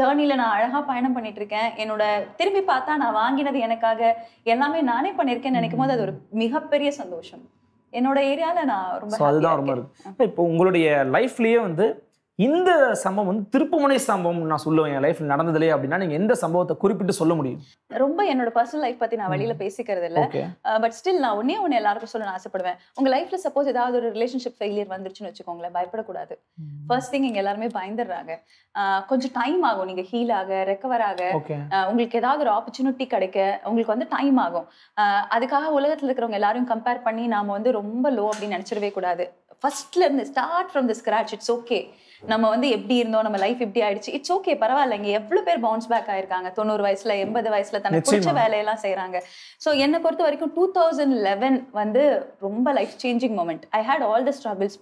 ஜேர்னில நான் அழகா பயணம் பண்ணிட்டு இருக்கேன் என்னோட திரும்பி பார்த்தா நான் வாங்கினது எனக்காக எல்லாமே நானே பண்ணிருக்கேன் நினைக்கும் போது அது ஒரு மிகப்பெரிய சந்தோஷம் என்னோட ஏரியால நான் ரொம்ப அதுதான் ரொம்ப இருக்கு இப்போ உங்களுடைய லைஃப்லயே வந்து இந்த சம்பவம் வந்து திருப்புமுனை சம்பவம் நான் சொல்லுவேன் என் லைஃப்ல நடந்ததுல அப்படின்னா நீங்க எந்த சம்பவத்தை குறிப்பிட்டு சொல்ல முடியும் ரொம்ப என்னோட பர்சனல் லைஃப் பத்தி நான் வெளியில பேசிக்கிறது இல்ல பட் ஸ்டில் நான் ஒன்னே ஒண்ணு எல்லாருக்கும் சொல்ல நான் ஆசைப்படுவேன் உங்க லைஃப்ல சப்போஸ் ஏதாவது ஒரு ரிலேஷன்ஷிப் ஃபெயிலியர் வந்துருச்சுன்னு வச்சுக்கோங்களேன் பயப்படக்கூடாது ஃபர்ஸ்ட் திங் இங்க எல்லாருமே பயந்துடுறாங்க கொஞ்சம் டைம் ஆகும் நீங்க ஹீல் ஆக ரெக்கவர் ஆக உங்களுக்கு ஏதாவது ஒரு ஆப்பர்ச்சுனிட்டி கிடைக்க உங்களுக்கு வந்து டைம் ஆகும் அதுக்காக உலகத்துல இருக்கிறவங்க எல்லாரும் கம்பேர் பண்ணி நாம வந்து ரொம்ப லோ அப்படின்னு நினைச்சிடவே கூடாது ஃபர்ஸ்ட்ல இருந்து start from the scratch it's okay நம்ம வந்து எப்படி இருந்தோம் நம்ம லைஃப் எப்படி ஆயிடுச்சு இட்ஸ் ஓகே பரவாயில்ல இங்க எவ்வளவு பேர் பவுன்ஸ் பேக் ஆயிருக்காங்க தொண்ணூறு வயசுல எண்பது வயசுல தனக்கு பிடிச்ச வேலையெல்லாம் செய்யறாங்க ஸோ என்னை பொறுத்த வரைக்கும் டூ தௌசண்ட் லெவன் வந்து ரொம்ப life changing moment I hate all the struggles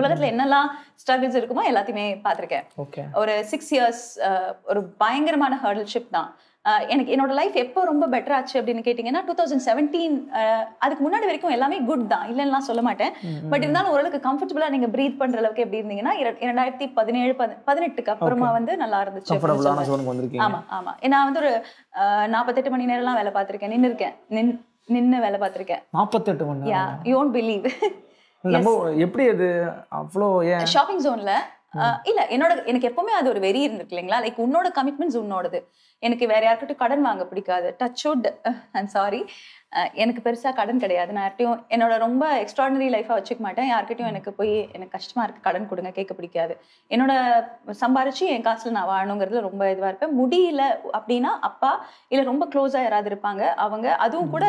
உலகத்துல என்னெல்லாம் ஸ்ட்ரகிள்ஸ் இருக்குமோ எல்லாத்தையுமே பார்த்துருக்கேன் ஒரு சிக்ஸ் இயர்ஸ் ஒரு பயங்கரமான ஹர்டல்ஷிப் தான் எனக்கு என்னோட லைஃப் எப்போ ரொம்ப பெட்டர் ஆச்சு அப்படின்னு கேட்டீங்கன்னா டூ தௌசண்ட் செவன்டீன் அதுக்கு முன்னாடி வரைக்கும் எல்லாமே குட் தான் இல்லைன்னா சொல்ல மாட்டேன் பட் இருந்தாலும் ஓரளவுக்கு கம்ஃபர்டபுளா நீங்க ப்ரீத் பண்ற அளவுக்கு எப்படி இருந்தீங்கன்னா இரண்டாயிரத்தி பதினேழு பதினெட்டுக்கு அப்புறமா வந்து நல்லா இருந்துச்சு ஆமா ஆமா நான் வந்து ஒரு நாற்பத்தெட்டு மணி நேரம்லாம் வேலை பார்த்திருக்கேன் நின்று இருக்கேன் நின் நின்று வேலை பார்த்திருக்கேன் நாற்பத்தெட்டு மணி யா பிலீவ் எப்படி அது அவ்வளோ ஷாப்பிங் ஜோன்ல இல்ல என்னோட எனக்கு எப்பவுமே அது ஒரு வெறி இருந்திருக்கு இல்லைங்களா லைக் உன்னோட கமிட்மெண்ட்ஸ் உன்னோடது எனக்கு வேற யாருக்கிட்டும் கடன் வாங்க பிடிக்காது டச் உட் ஐம் சாரி எனக்கு பெருசா கடன் கிடையாது நான் யார்ட்டையும் என்னோட ரொம்ப எக்ஸ்ட்ராடனரி லைஃபா வச்சுக்க மாட்டேன் யார்கிட்டயும் எனக்கு போய் எனக்கு கஷ்டமா இருக்கு கடன் கொடுங்க கேட்க பிடிக்காது என்னோட சம்பாரிச்சு என் காசுல நான் வாழணுங்கிறதுல ரொம்ப இதுவா இருப்பேன் முடியல அப்படின்னா அப்பா இல்ல ரொம்ப க்ளோஸா யாராவது இருப்பாங்க அவங்க அதுவும் கூட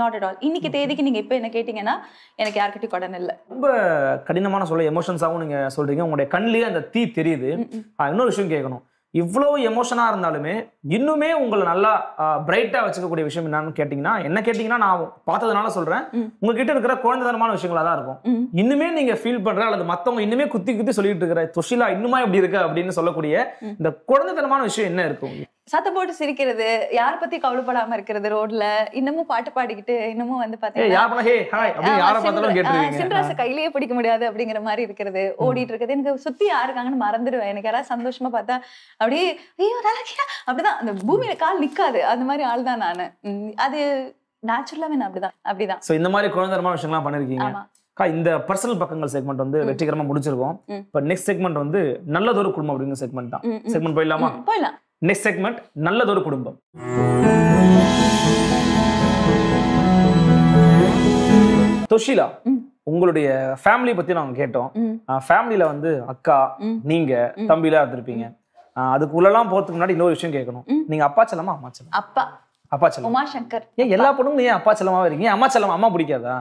நாட் அட் ஆல் இன்னைக்கு தேதிக்கு நீங்கள் இப்போ என்ன கேட்டிங்கன்னா எனக்கு யார்கிட்டயும் கடன் இல்லை ரொம்ப கடினமான சொல்ல எமோஷன்ஸாகவும் நீங்கள் சொல்கிறீங்க உங்களுடைய கண்ணிலேயே அந்த தீ தெரியுது இன்னொரு விஷயம் கேட்கணும் இவ்வளோ எமோஷனாக இருந்தாலுமே இன்னுமே உங்களை நல்லா பிரைட்டாக வச்சுக்கக்கூடிய விஷயம் என்னன்னு கேட்டிங்கன்னா என்ன கேட்டிங்கன்னா நான் பார்த்ததுனால சொல்கிறேன் உங்ககிட்ட இருக்கிற குழந்தைதனமான விஷயங்களா தான் இருக்கும் இன்னுமே நீங்கள் ஃபீல் பண்ணுற அல்லது மற்றவங்க இன்னுமே குத்தி குத்தி சொல்லிட்டு இருக்கிற தொஷிலா இன்னுமா இப்படி இருக்கு அப்படின்னு சொல்லக்கூடிய இந்த குழந்தைத்தனமான விஷயம் என்ன இருக்கும் சத்தம் போட்டு சிரிக்கிறது யார பத்தி கவலைப்படாம இருக்கிறது ரோட்ல இன்னமும் பாட்டு பாடிக்கிட்டு இன்னமும் வந்து பாத்தீங்கன்னா சின்ராச கையிலேயே பிடிக்க முடியாது அப்படிங்கிற மாதிரி இருக்கிறது ஓடிட்டு இருக்குது எனக்கு சுத்தி யாருக்காங்கன்னு மறந்துடுவேன் எனக்கு யாராவது சந்தோஷமா பார்த்தா அப்படியே ஐயோ அப்படிதான் அந்த பூமியில கால் நிக்காது அந்த மாதிரி ஆள் தான் நானு அது நேச்சுரலாவே நான் அப்படிதான் அப்படிதான் சோ இந்த மாதிரி குழந்தைமான விஷயம்லாம் பண்ணிருக்கீங்க இந்த பர்சனல் பக்கங்கள் செக்மெண்ட் வந்து வெற்றிகரமா முடிச்சிருக்கோம் இப்ப நெக்ஸ்ட் செக்மெண்ட் வந்து நல்லதொரு குடும்பம் அப்படிங்கிற செக்மெண்ட் தான் செக்மெண்ட் போயிடலாமா போயிடலாம் நெக்ஸ்ட் செக்மெண்ட் நல்லதொரு குடும்பம் தொஷிலா உங்களுடைய ஃபேமிலி பத்தி நாங்க கேட்டோம் ஃபேமிலியில வந்து அக்கா நீங்க தம்பிலாம் இருந்திருப்பீங்க அதுக்குள்ளலாம் போறதுக்கு முன்னாடி இன்னொரு விஷயம் கேட்கணும் நீங்க அப்பா செல்லமா அம்மா செல்லம் அப்பா அப்பா செல்லம் உமா சங்கர் ஏன் எல்லா பொண்ணும் ஏன் அப்பா செல்லமா இருக்கீங்க அம்மா செல்லம் அம்மா பிடிக்காதா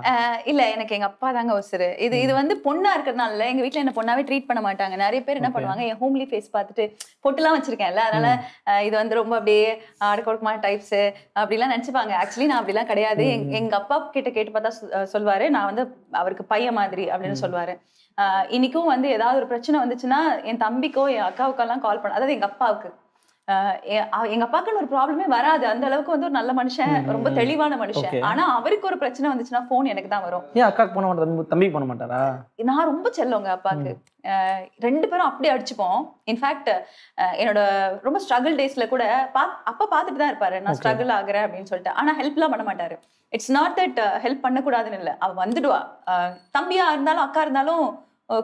இல்ல எனக்கு எங்க அப்பா தாங்க உசுரு இது இது வந்து பொண்ணா இருக்கிறதுனால எங்க வீட்டுல என்ன பொண்ணாவே ட்ரீட் பண்ண மாட்டாங்க நிறைய பேர் என்ன பண்ணுவாங்க என் ஹோம்லி ஃபேஸ் பார்த்துட்டு பொட்டுலாம் வச்சிருக்கேன்ல அதனால இது வந்து ரொம்ப அப்படியே அடக்கொடுக்கமான டைப்ஸ் அப்படிலாம் நினைச்சுப்பாங்க ஆக்சுவலி நான் அப்படிலாம் கிடையாது எங்க அப்பா கிட்ட கேட்டு பார்த்தா சொல்வாரு நான் வந்து அவருக்கு பையன் மாதிரி அப்படின்னு சொல்வாரு இன்னைக்கும் வந்து ஏதாவது ஒரு பிரச்சனை வந்துச்சுன்னா என் தம்பிக்கோ என் அக்காவுக்கோ எல்லாம் கால் பண்ண அதாவது எங்க அப்பாவுக்கு எங்க அப்பாக்குன்னு ஒரு ப்ராப்ளமே வராது அந்த அளவுக்கு வந்து ஒரு நல்ல மனுஷன் ரொம்ப தெளிவான மனுஷன் ஆனா அவருக்கு ஒரு பிரச்சனை வந்துச்சுன்னா போன் எனக்கு தான் வரும் ஏன் அக்காக்கு போன தம்பி போன மாட்டாரா நான் ரொம்ப செல்லவங்க அப்பாக்கு ரெண்டு பேரும் அப்படியே அடிச்சுப்போம் இன்ஃபேக்ட் என்னோட ரொம்ப ஸ்ட்ரகிள் டேஸ்ல கூட பா அப்பா பார்த்துட்டு தான் இருப்பாரு நான் ஸ்ட்ரகிள் ஆகுறேன் அப்படின்னு சொல்லிட்டு ஆனா ஹெல்ப்லாம் பண்ண மாட்டாரு இட்ஸ் நாட் தட் ஹெல்ப் பண்ணக்கூடாதுன்னு இல்லை அவ வந்துடுவா தம்பியா இருந்தாலும் அக்கா இருந்தாலும்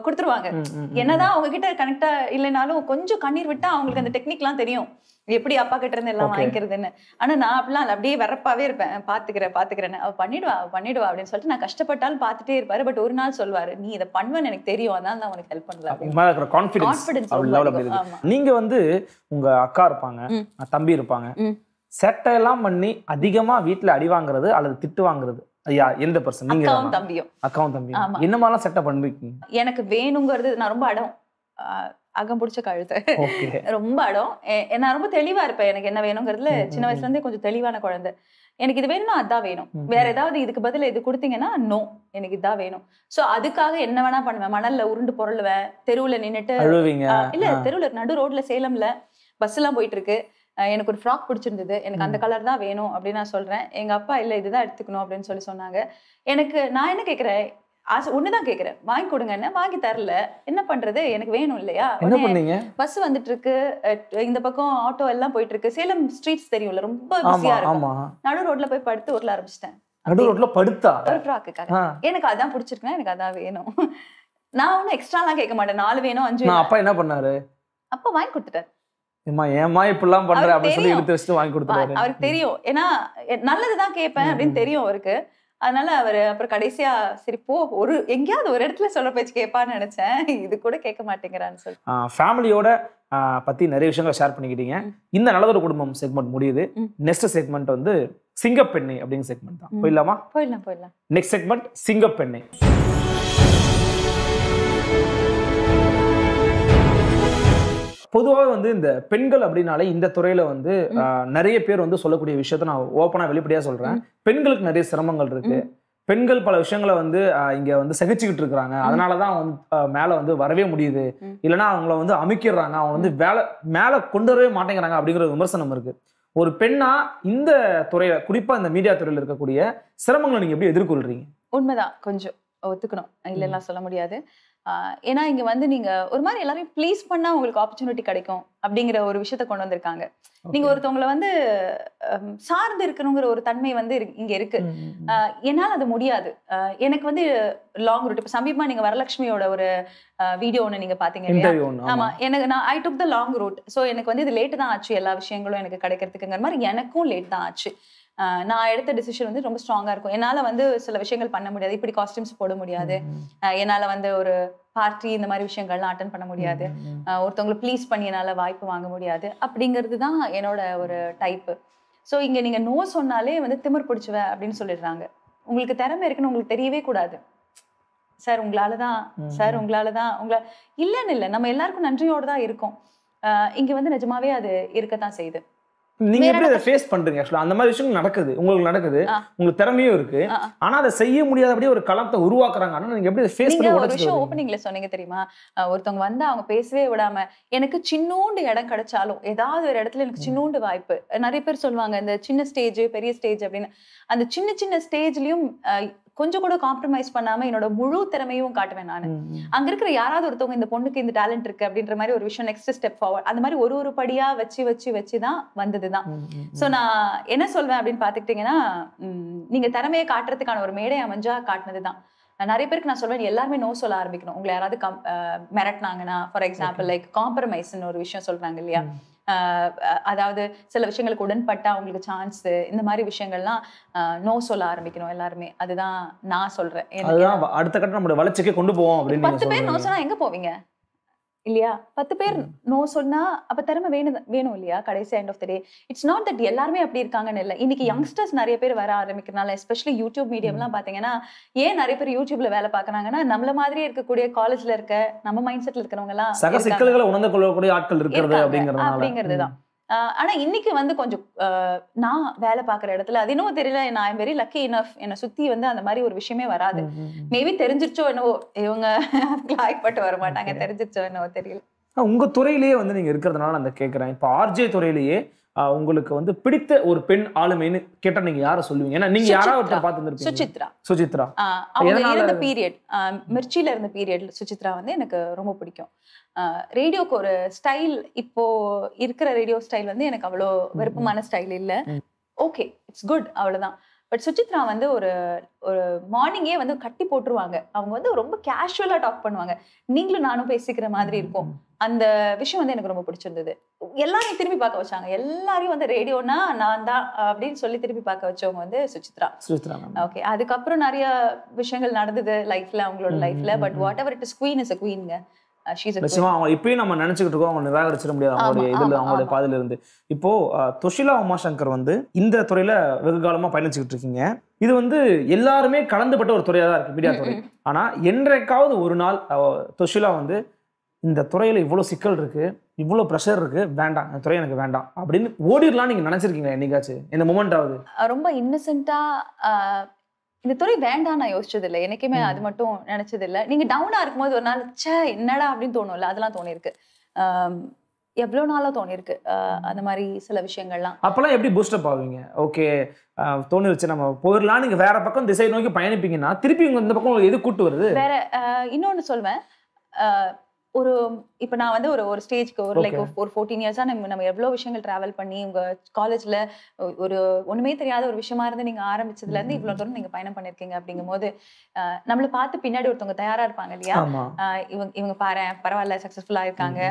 கொடுத்துருவாங்க என்னதான் அவங்க கிட்ட கனெக்டா இல்லைனாலும் கொஞ்சம் கண்ணீர் விட்டா அவங்களுக்கு அந்த டெக்னிக்லாம் தெரியும் எப்படி அப்பா கிட்ட இருந்து எல்லாம் வாங்கிக்கிறதுன்னு ஆனா நான் அப்படிலாம் அப்படியே வரப்பாவே இருப்பேன் பாத்துக்கிறேன் பாத்துக்கிறேன்னு அவ பண்ணிடுவா பண்ணிடுவா அப்படின்னு சொல்லிட்டு நான் கஷ்டப்பட்டாலும் பாத்துட்டே இருப்பாரு பட் ஒரு நாள் சொல்லுவாரு நீ இதை பண்ணுவேன்னு எனக்கு தெரியும் அதான் தான் உனக்கு ஹெல்ப் பண்ணல கான்பிடன்ஸ் நீங்க வந்து உங்க அக்கா இருப்பாங்க தம்பி இருப்பாங்க எல்லாம் பண்ணி அதிகமா வீட்டுல அடி வாங்குறது அல்லது திட்டு வாங்குறது ஐயா எந்த பர்சன் நீங்க அக்காவும் தம்பியும் அக்காவும் என்ன செட்டப் எனக்கு வேணுங்கிறது நான் ரொம்ப அடம் அகம் பிடிச்ச கழுத்த ரொம்ப அடம் நான் ரொம்ப தெளிவா இருப்பேன் எனக்கு என்ன வேணுங்கிறதுல சின்ன வயசுல இருந்தே கொஞ்சம் தெளிவான குழந்தை எனக்கு இது வேணும்னா அதான் வேணும் வேற ஏதாவது இதுக்கு பதில இது கொடுத்தீங்கன்னா நோ எனக்கு இதான் வேணும் சோ அதுக்காக என்ன வேணா பண்ணுவேன் மணல்ல உருண்டு பொருளுவேன் தெருவுல நின்னுட்டு இல்ல தெருவுல நடு ரோட்ல சேலம்ல பஸ் எல்லாம் போயிட்டு இருக்கு எனக்கு ஒரு ஃப்ராக் பிடிச்சிருந்தது எனக்கு அந்த கலர் தான் வேணும் அப்படின்னு நான் சொல்றேன் எங்க அப்பா இல்ல இதுதான் எடுத்துக்கணும் அப்படின்னு சொல்லி சொன்னாங்க எனக்கு நான் என்ன கேக்குறேன் ஆசை ஒண்ணுதான் தான் வாங்கி கொடுங்க என்ன வாங்கி தரல என்ன பண்றது எனக்கு வேணும் இல்லையா பஸ் வந்துட்டு இருக்கு இந்த பக்கம் ஆட்டோ எல்லாம் போயிட்டு இருக்கு சேலம் ஸ்ட்ரீட்ஸ் தெரியும்ல ரொம்ப பிஸியா இருக்கும் நடு ரோட்ல போய் படுத்து உருள ஆரம்பிச்சிட்டேன் நடு ரோட்ல படுத்தா ஒரு ஃப்ராக்குக்காக எனக்கு அதான் பிடிச்சிருக்குன்னா எனக்கு அதான் வேணும் நான் எக்ஸ்ட்ரா எல்லாம் கேட்க மாட்டேன் நாலு வேணும் அஞ்சு அப்பா என்ன பண்ணாரு அப்பா வாங்கி கொடுத்துட்டாரு ஏமா ஏமா இப்படிலாம் பண்ற அப்படின்னு சொல்லி எடுத்து வச்சு வாங்கி கொடுத்துருவாரு அவருக்கு தெரியும் ஏன்னா நல்லதுதான் கேட்பேன் அப்படின்னு தெரியும் அவருக்கு அதனால அவர் அப்புறம் கடைசியா சரி போ ஒரு எங்கேயாவது ஒரு இடத்துல சொல்ற பேச்சு கேட்பான்னு நினைச்சேன் இது கூட கேட்க மாட்டேங்கிறான்னு சொல்லி ஃபேமிலியோட பத்தி நிறைய விஷயங்களை ஷேர் பண்ணிக்கிட்டீங்க இந்த நல்லதொரு குடும்பம் செக்மெண்ட் முடியுது நெக்ஸ்ட் செக்மெண்ட் வந்து சிங்கப்பெண்ணை அப்படிங்கிற செக்மெண்ட் தான் போயிடலாமா போயிடலாம் போயிடலாம் நெக்ஸ்ட் செக்மெண்ட் சிங்கப்பெண்ணை பொதுவாக வந்து இந்த பெண்கள் அப்படின்னாலே இந்த துறையில் வந்து நிறைய பேர் வந்து சொல்லக்கூடிய விஷயத்த நான் ஓப்பனாக வெளிப்படையாக சொல்கிறேன் பெண்களுக்கு நிறைய சிரமங்கள் இருக்கு பெண்கள் பல விஷயங்களை வந்து இங்க வந்து சகிச்சுக்கிட்டு இருக்கிறாங்க அதனால தான் வந்து மேல வந்து வரவே முடியுது இல்லைன்னா அவங்கள வந்து அமைக்கிறாங்க அவங்க வந்து வேலை மேல கொண்டு வரவே மாட்டேங்கிறாங்க அப்படிங்கிற விமர்சனம் இருக்கு ஒரு பெண்ணா இந்த துறையில குறிப்பா இந்த மீடியா துறையில இருக்கக்கூடிய சிரமங்களை நீங்க எப்படி எதிர்கொள்றீங்க உண்மைதான் கொஞ்சம் ஒத்துக்கணும் இல்லைன்னா சொல்ல முடியாது ஏன்னா இங்க வந்து நீங்க ஒரு மாதிரி எல்லாமே ப்ளீஸ் பண்ணா உங்களுக்கு ஆப்பர்ச்சுனிட்டி கிடைக்கும் அப்படிங்கிற ஒரு விஷயத்த கொண்டு வந்திருக்காங்க நீங்க ஒருத்தவங்களை வந்து சார்ந்து இருக்கணுங்கிற ஒரு தன்மை வந்து இங்க இருக்கு என்னால் அது முடியாது எனக்கு வந்து லாங் ரூட் இப்போ சமீபமா நீங்க வரலட்சுமியோட ஒரு வீடியோ ஒன்று நீங்க பாத்தீங்க இல்லையா ஆமா எனக்கு நான் I took the long route so எனக்கு வந்து இது லேட் தான் ஆச்சு எல்லா விஷயங்களும் எனக்கு கிடைக்கிறதுக்குங்கிற மாதிரி எனக்கும் லேட் தான் ஆச்சு நான் எடுத்த டிசிஷன் வந்து ரொம்ப ஸ்ட்ராங்காக இருக்கும் என்னால் வந்து சில விஷயங்கள் பண்ண முடியாது இப்படி காஸ்டியூம்ஸ் போட முடியாது என்னால் வந்து ஒரு பார்ட்டி இந்த மாதிரி விஷயங்கள்லாம் அட்டன் பண்ண முடியாது ஒருத்தவங்களை ப்ளீஸ் பண்ணி என்னால் வாய்ப்பு வாங்க முடியாது அப்படிங்கிறது தான் என்னோட ஒரு டைப்பு ஸோ இங்கே நீங்கள் நோ சொன்னாலே வந்து திமிர் பிடிச்சுவ அப்படின்னு சொல்லிடுறாங்க உங்களுக்கு திறமை இருக்குன்னு உங்களுக்கு தெரியவே கூடாது சார் உங்களால தான் சார் உங்களால தான் உங்களை இல்லைன்னு இல்லை நம்ம எல்லாருக்கும் நன்றியோடு தான் இருக்கோம் இங்கே வந்து நிஜமாவே அது இருக்கத்தான் செய்யுது நீங்க எப்படி அதை ஃபேஸ் பண்றீங்க ஆக்சுவலா அந்த மாதிரி விஷயம் நடக்குது உங்களுக்கு நடக்குது உங்களுக்கு திறமையும் இருக்கு ஆனா அதை செய்ய முடியாதபடி ஒரு களத்தை உருவாக்குறாங்க ஆனா நீங்க எப்படி ஃபேஸ் பண்ணி ஒரு விஷயம் ஓப்பனிங்ல சொன்னீங்க தெரியுமா ஒருத்தவங்க வந்து அவங்க பேசவே விடாம எனக்கு சின்னூண்டு இடம் கிடைச்சாலும் ஏதாவது ஒரு இடத்துல எனக்கு சின்னூண்டு வாய்ப்பு நிறைய பேர் சொல்லுவாங்க இந்த சின்ன ஸ்டேஜ் பெரிய ஸ்டேஜ் அப்படின்னு அந்த சின்ன சின்ன ஸ்டேஜ்லயும் கொஞ்சம் கூட காம்ப்ரமைஸ் பண்ணாம என்னோட முழு திறமையும் காட்டுவேன் நான் அங்க இருக்கிற யாராவது ஒருத்தவங்க இந்த பொண்ணுக்கு இந்த டேலண்ட் இருக்கு அப்படின்ற மாதிரி ஒரு விஷயம் நெக்ஸ்ட் ஸ்டெப் ஃபார்வர்ட் அந்த மாதிரி ஒரு ஒரு படியா வச்சு வச்சு வச்சு தான் சோ நான் என்ன சொல்வேன் அப்படின்னு பாத்துக்கிட்டீங்கன்னா நீங்க திறமையை காட்டுறதுக்கான ஒரு மேடை அமைஞ்சா காட்டுனதுதான் நிறைய பேருக்கு நான் சொல்வேன் எல்லாருமே நோ சொல்ல ஆரம்பிக்கணும் உங்களை யாராவது மிரட்டினாங்கன்னா ஃபார் எக்ஸாம்பிள் லைக் காம்ப்ரமைஸ்னு ஒரு விஷயம் சொல்றாங்க இல்லையா அதாவது சில விஷயங்களுக்கு உடன்பட்டா அவங்களுக்கு சான்ஸ் இந்த மாதிரி விஷயங்கள்லாம் நோ சொல்ல ஆரம்பிக்கணும் எல்லாருமே அதுதான் நான் சொல்றேன் அடுத்த கட்டம் நம்ம வளர்ச்சிக்கு கொண்டு போவோம் பத்து பேர் நோ சொன்னா எங்க போவீங்க இல்லையா பத்து பேர் நோ சொன்னா அப்ப திறமை வேணும் வேணும் இல்லையா கடைசி end of the day it's not that எல்லாருமே அப்படி இருக்காங்கன்னு இல்லை இன்னைக்கு யங்ஸ்டர்ஸ் நிறைய பேர் வர ஆரம்பிக்கிறனால எஸ்பெஷலி யூடியூப் மீடியம்லாம் பாத்தீங்கன்னா ஏன் நிறைய பேர் யூடியூப்ல வேலை பாக்குறாங்கன்னா நம்மள மாதிரி இருக்கக்கூடிய காலேஜ்ல இருக்க நம்ம மைண்ட் செட்ல இருக்கிறவங்க எல்லாம் சிக்கல்களை உணர்ந்து கொள்ளக்கூடிய ஆட்கள் இருக்கிறது அப்படிங்கிறது தான் ஆனால் இன்னைக்கு வந்து கொஞ்சம் நான் வேலை பார்க்குற இடத்துல அது இன்னும் தெரியல நான் ஐம் வெரி லக்கி இனஃப் என்னை சுற்றி வந்து அந்த மாதிரி ஒரு விஷயமே வராது மேபி தெரிஞ்சிருச்சோ என்னவோ இவங்க லாய்ப்பட்டு வர மாட்டாங்க தெரிஞ்சிருச்சோ என்னவோ தெரியல உங்கள் துறையிலேயே வந்து நீங்கள் இருக்கிறதுனால நான் கேட்குறேன் இப்போ ஆர்ஜே துறையிலேயே உங்களுக்கு வந்து பிடித்த ஒரு பெண் ஆளுமைன்னு கேட்டா நீங்க யார சொல்லுவீங்க ஏன்னா நீங்க யாராவது ஒருத்தர் சுசித்ரா சுசித்ரா இருந்த பீரியட் மிர்ச்சியில இருந்த பீரியட் சுசித்ரா வந்து எனக்கு ரொம்ப பிடிக்கும் ரேடியோக்கு ஒரு ஸ்டைல் இப்போ இருக்கிற ரேடியோ ஸ்டைல் வந்து எனக்கு அவ்வளோ விருப்பமான ஸ்டைல் இல்லை ஓகே இட்ஸ் குட் அவ்வளோதான் பட் சுச்சித்ரா வந்து ஒரு ஒரு மார்னிங்கே வந்து கட்டி போட்டுருவாங்க அவங்க வந்து ரொம்ப கேஷுவலா டாக் பண்ணுவாங்க நீங்களும் நானும் பேசிக்கிற மாதிரி இருக்கும் அந்த விஷயம் வந்து எனக்கு ரொம்ப பிடிச்சிருந்தது எல்லாரையும் திரும்பி பார்க்க வச்சாங்க எல்லாரையும் வந்து ரேடியோனா நான் தான் அப்படின்னு சொல்லி திரும்பி பார்க்க வச்சவங்க வந்து சுசித்ரா சுச்சித்ரா ஓகே அதுக்கப்புறம் நிறைய விஷயங்கள் நடந்தது லைஃப்ல அவங்களோட லைஃப்ல but whatever it is queen is a குவீன்ங்க Uh, நிச்சயமா அவங்க இப்பயும் நம்ம நினைச்சுக்கிட்டு இருக்கோம் அவங்க நிராகரிச்சிட முடியாது அவங்களுடைய இதுல அவங்களுடைய பாதையில இருந்து இப்போ uh, துஷிலா உமாசங்கர் வந்து இந்த துறையில வெகு காலமா பயணிச்சுக்கிட்டு இருக்கீங்க இது வந்து எல்லாருமே கலந்துபட்ட ஒரு துறையா தான் இருக்கு மீடியா துறை ஆனா என்றைக்காவது ஒரு நாள் துஷிலா வந்து இந்த துறையில இவ்வளவு சிக்கல் இருக்கு இவ்வளவு ப்ரெஷர் இருக்கு வேண்டாம் இந்த துறை எனக்கு வேண்டாம் அப்படின்னு ஓடிடலாம் நீங்க நினைச்சிருக்கீங்க என்னைக்காச்சு இந்த மூமெண்ட் ஆகுது ரொம்ப இன்னசென்ட்டா இந்த துறை வேண்டாம் நான் யோசிச்சது இல்லை எனக்குமே அது மட்டும் நினைச்சது இல்லை நீங்க டவுனா போது ஒரு நாள் சே என்னடா அப்படின்னு தோணும்ல அதெல்லாம் தோணிருக்கு எவ்வளோ நாளாக தோணிருக்கு அந்த மாதிரி சில விஷயங்கள்லாம் அப்போல்லாம் எப்படி பூஸ்டப் ஆவீங்க ஓகே தோணிருச்சு நம்ம போயிடலாம் நீங்கள் வேற பக்கம் திசை நோக்கி பயணிப்பீங்கன்னா திருப்பி இந்த பக்கம் எது கூட்டு வருது வேற இன்னொன்று சொல்வேன் ஒரு இப்போ நான் வந்து ஒரு ஒரு ஸ்டேஜ்க்கு ஒரு லைக் ஒரு ஃபோர்டீன் இயர்ஸாக நம்ம நம்ம எவ்வளோ விஷயங்கள் ட்ராவல் பண்ணி உங்கள் காலேஜில் ஒரு ஒன்றுமே தெரியாத ஒரு விஷயமா இருந்து நீங்கள் ஆரம்பிச்சதுலேருந்து இவ்வளோ தூரம் நீங்கள் பயணம் பண்ணியிருக்கீங்க அப்படிங்கும் போது நம்மளை பார்த்து பின்னாடி ஒருத்தவங்க தயாராக இருப்பாங்க இல்லையா இவங்க இவங்க பாரு பரவாயில்ல சக்ஸஸ்ஃபுல்லாக இருக்காங்க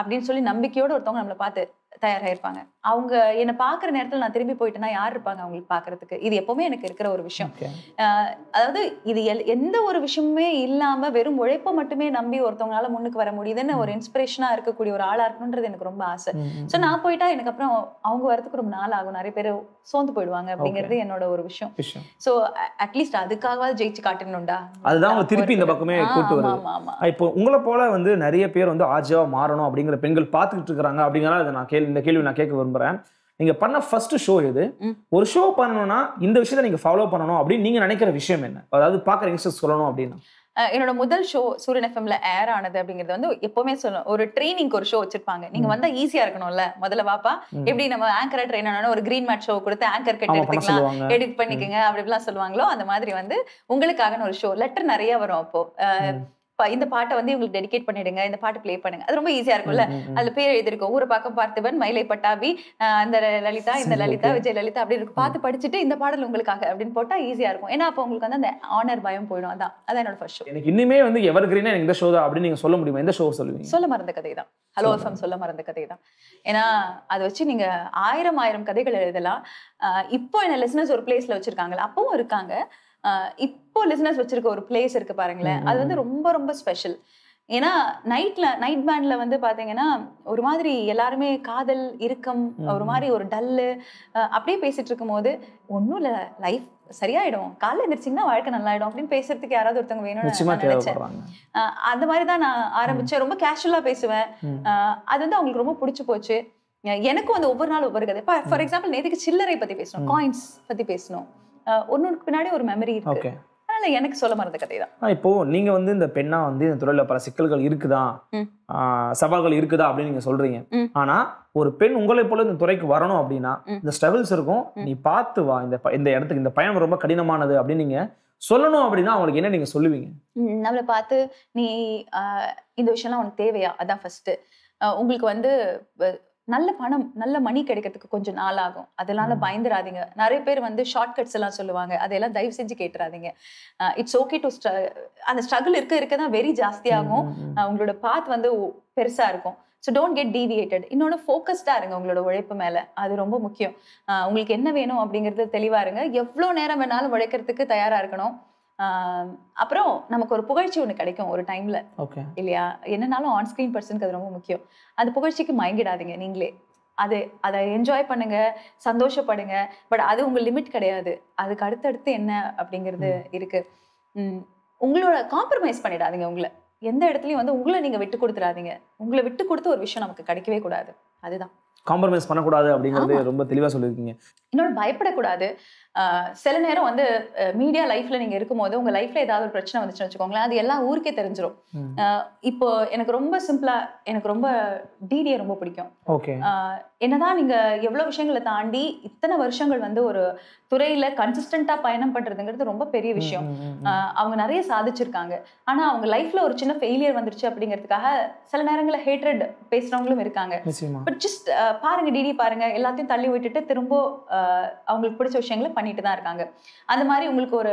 அப்படின்னு சொல்லி நம்பிக்கையோடு ஒருத்தவங்க நம்மளை பார்த்து தயாராகிருப்பாங்க அவங்க என்னை பார்க்குற நேரத்தில் நான் திரும்பி போயிட்டேன்னா யார் இருப்பாங்க அவங்களுக்கு பார்க்குறதுக்கு இது எப்போவுமே எனக்கு இருக்கிற ஒரு விஷயம் அதாவது இது எல் எந்த ஒரு விஷயமுமே இல்லாமல் வெறும் உழைப்பை மட்டுமே நம்பி ஒருத்தவங்களால முன்னுக்கு வர முடியுதுன்னு ஒரு இன்ஸ்பிரேஷனாக இருக்கக்கூடிய ஒரு ஆளாக இருக்கணுன்றது எனக்கு ரொம்ப ஆசை ஸோ நான் போயிட்டா எனக்கு அப்புறம் அவங்க வரதுக்கு ரொம்ப நாள் ஆகும் நிறைய பேர் சோர்ந்து போயிடுவாங்க அப்படிங்கிறது என்னோட ஒரு விஷயம் ஸோ அட்லீஸ்ட் அதுக்காகவாது ஜெயிச்சு காட்டணும்டா அதுதான் திருப்பி இந்த பக்கமே கூட்டு வருவாங்க இப்போ உங்களை போல வந்து நிறைய பேர் வந்து ஆஜாவா மாறணும் அப்படிங்கிற பெண்கள் பார்த்துக்கிட்டு இருக்கிறாங்க அப்படிங்கிறத நான் கேள்வி இந்த கேள்வி நான் கேட்க விரும்புகிறேன் நீங்க பண்ண ஃபர்ஸ்ட் ஷோ எது ஒரு ஷோ பண்ணணும்னா இந்த விஷயத்தை நீங்க ஃபாலோ பண்ணணும் அப்படின்னு நீங்க நினைக்கிற விஷயம் என்ன அதாவது பாக்குற யங்ஸ்டர்ஸ் சொல்லணும் அப்படின்னு என்னோட முதல் ஷோ சூரியன் எஃப்எம்ல ஏர் ஆனது அப்படிங்கிறது வந்து எப்பவுமே சொல்லணும் ஒரு ட்ரைனிங்க்கு ஒரு ஷோ வச்சிருப்பாங்க நீங்க வந்தா ஈஸியா இருக்கணும்ல முதல்ல பாப்பா எப்படி நம்ம ஆங்கரை ட்ரெயின் ஆனா ஒரு கிரீன் மேட் ஷோ கொடுத்து ஆங்கர் கட் எடுத்துக்கலாம் எடிட் பண்ணிக்கோங்க அப்படி எல்லாம் சொல்லுவாங்களோ அந்த மாதிரி வந்து உங்களுக்காக ஒரு ஷோ லெட்டர் நிறைய வரும் அப்போ இந்த பாட்டை வந்து இவங்களுக்கு டெடிகேட் பண்ணிடுங்க இந்த பாட்டு ப்ளே பண்ணுங்க அது ரொம்ப ஈஸியா இருக்கும்ல அதுல பேர் எழுதிருக்கும் ஒரு பக்கம் பார்த்துவன் மயிலை பட்டாபி அந்த லலிதா இந்த லலிதா விஜய் லலிதா அப்படி இருக்கும் பார்த்து படிச்சுட்டு இந்த பாடல் உங்களுக்காக அப்படின்னு போட்டா ஈஸியா இருக்கும் ஏன்னா அப்போ உங்களுக்கு வந்து அந்த ஆனர் பயம் போயிடும் அதான் அதான் என்னோட ஃபர்ஸ்ட் எனக்கு இன்னுமே வந்து எவர் கிரீனா எனக்கு இந்த ஷோ தான் அப்படின்னு நீங்க சொல்ல முடியுமா இந்த ஷோ சொல்லுவீங்க சொல்ல மறந்த கதை தான் ஹலோ எஃப்எம் சொல்ல மறந்த கதை தான் ஏன்னா அதை வச்சு நீங்க ஆயிரம் ஆயிரம் கதைகள் எழுதலாம் இப்போ என்ன லெசனஸ் ஒரு பிளேஸ்ல வச்சிருக்காங்களா அப்பவும் இருக்காங்க இப்போ லிசனர்ஸ் வச்சிருக்க ஒரு பிளேஸ் இருக்கு பாருங்களேன் அது வந்து ரொம்ப ரொம்ப ஸ்பெஷல் ஏன்னா நைட்ல நைட் பேண்ட்ல வந்து பாத்தீங்கன்னா ஒரு மாதிரி எல்லாருமே காதல் இறுக்கம் ஒரு மாதிரி ஒரு டல்லு அப்படியே பேசிட்டு இருக்கும் போது ஒன்னும் இல்ல லைஃப் சரியாயிடும் காலைல எழுந்திரிச்சிங்கன்னா வாழ்க்கை ஆயிடும் அப்படின்னு பேசுறதுக்கு யாராவது ஒருத்தவங்க வேணும்னு நினைச்சேன் அந்த மாதிரிதான் நான் ஆரம்பிச்சேன் ரொம்ப கேஷுவலா பேசுவேன் அது வந்து அவங்களுக்கு ரொம்ப பிடிச்சி போச்சு எனக்கும் வந்து ஒவ்வொரு நாள் ஒவ்வொரு கதை ஃபார் எக்ஸாம்பிள் நேற்றுக்கு சில்லறை பத்தி பேசணும் காயின்ஸ் பத்தி பேசணும் ஒன்னுக்கு பின்னாடி ஒரு மெமரி இருக்கு அதனால எனக்கு சொல்ல மறந்த கதை தான் இப்போ நீங்க வந்து இந்த பெண்ணா வந்து இந்த துறையில பல சிக்கல்கள் இருக்குதா சவால்கள் இருக்குதா அப்படின்னு நீங்க சொல்றீங்க ஆனா ஒரு பெண் உங்களை போல இந்த துறைக்கு வரணும் அப்படின்னா இந்த ஸ்ட்ரகிள்ஸ் இருக்கும் நீ பார்த்து வா இந்த இந்த இடத்துக்கு இந்த பயணம் ரொம்ப கடினமானது அப்படின்னு நீங்க சொல்லணும் அப்படின்னா அவங்களுக்கு என்ன நீங்க சொல்லுவீங்க நம்மளை பார்த்து நீ இந்த விஷயம்லாம் உனக்கு தேவையா அதான் ஃபர்ஸ்ட் உங்களுக்கு வந்து நல்ல பணம் நல்ல மணி கிடைக்கிறதுக்கு கொஞ்சம் நாள் ஆகும் அதனால பயந்துடாதீங்க நிறைய பேர் வந்து ஷார்ட் கட்ஸ் எல்லாம் சொல்லுவாங்க அதையெல்லாம் தயவு செஞ்சு கேட்டுறாதீங்க இட்ஸ் ஓகே டு அந்த ஸ்ட்ரகிள் இருக்க இருக்க தான் வெரி ஜாஸ்தியாகும் உங்களோட பாத் வந்து பெருசா இருக்கும் ஸோ டோன்ட் கெட் டீவியேட்டட் இன்னொன்று ஃபோக்கஸ்டா இருங்க உங்களோட உழைப்பு மேலே அது ரொம்ப முக்கியம் உங்களுக்கு என்ன வேணும் அப்படிங்கிறது தெளிவாக இருங்க எவ்வளோ நேரம் வேணாலும் உழைக்கிறதுக்கு தயாராக இருக்கணும் அப்புறம் நமக்கு ஒரு புகழ்ச்சி ஒன்று கிடைக்கும் ஒரு டைம்ல இல்லையா என்னன்னாலும் ஆன் ஸ்க்ரீன் பர்சனுக்கு அது ரொம்ப முக்கியம் அந்த புகழ்ச்சிக்கு மயங்கிடாதீங்க நீங்களே அது அதை என்ஜாய் பண்ணுங்க சந்தோஷப்படுங்க பட் அது உங்க லிமிட் கிடையாது அதுக்கு அடுத்தடுத்து என்ன அப்படிங்கிறது இருக்கு உங்களோட காம்ப்ரமைஸ் பண்ணிடாதீங்க உங்களை எந்த இடத்துலையும் வந்து உங்களை நீங்க விட்டு கொடுத்துடாதீங்க உங்களை விட்டு கொடுத்து ஒரு விஷயம் நமக்கு கிடைக்கவே கூடாது அதுதான் காம்ப்ரமைஸ் பண்ணக்கூடாது அப்படிங்கிறது ரொம்ப தெளிவாக சொல்லியிருக்கீங்க இன்னொன்று பயப்படக்கூடாது சில நேரம் வந்து மீடியா லைஃப்ல நீங்க இருக்கும்போது உங்க லைஃப்ல ஏதாவது ஒரு பிரச்சனை வந்துச்சுன்னு வச்சுக்கோங்களேன் அது எல்லா ஊருக்கே தெரிஞ்சிடும் இப்போ எனக்கு ரொம்ப சிம்பிளா எனக்கு ரொம்ப டிடியை ரொம்ப பிடிக்கும் என்னதான் நீங்க எவ்வளவு விஷயங்களை தாண்டி இத்தனை வருஷங்கள் வந்து ஒரு துறையில கன்சிஸ்டண்டா பயணம் பண்றதுங்கிறது ரொம்ப பெரிய விஷயம் அவங்க நிறைய சாதிச்சிருக்காங்க ஆனா அவங்க லைஃப்ல ஒரு சின்ன ஃபெயிலியர் வந்துருச்சு அப்படிங்கிறதுக்காக சில நேரங்களில் ஹேட்ரட் பேசுறவங்களும் இருக்காங்க பட் ஜஸ்ட் பாருங்க டிடி பாருங்க எல்லாத்தையும் தள்ளி விட்டுட்டு திரும்ப அவங்களுக்கு பிடிச்ச விஷயங்களை பண்ணிட்டு தான் இருக்காங்க அந்த மாதிரி உங்களுக்கு ஒரு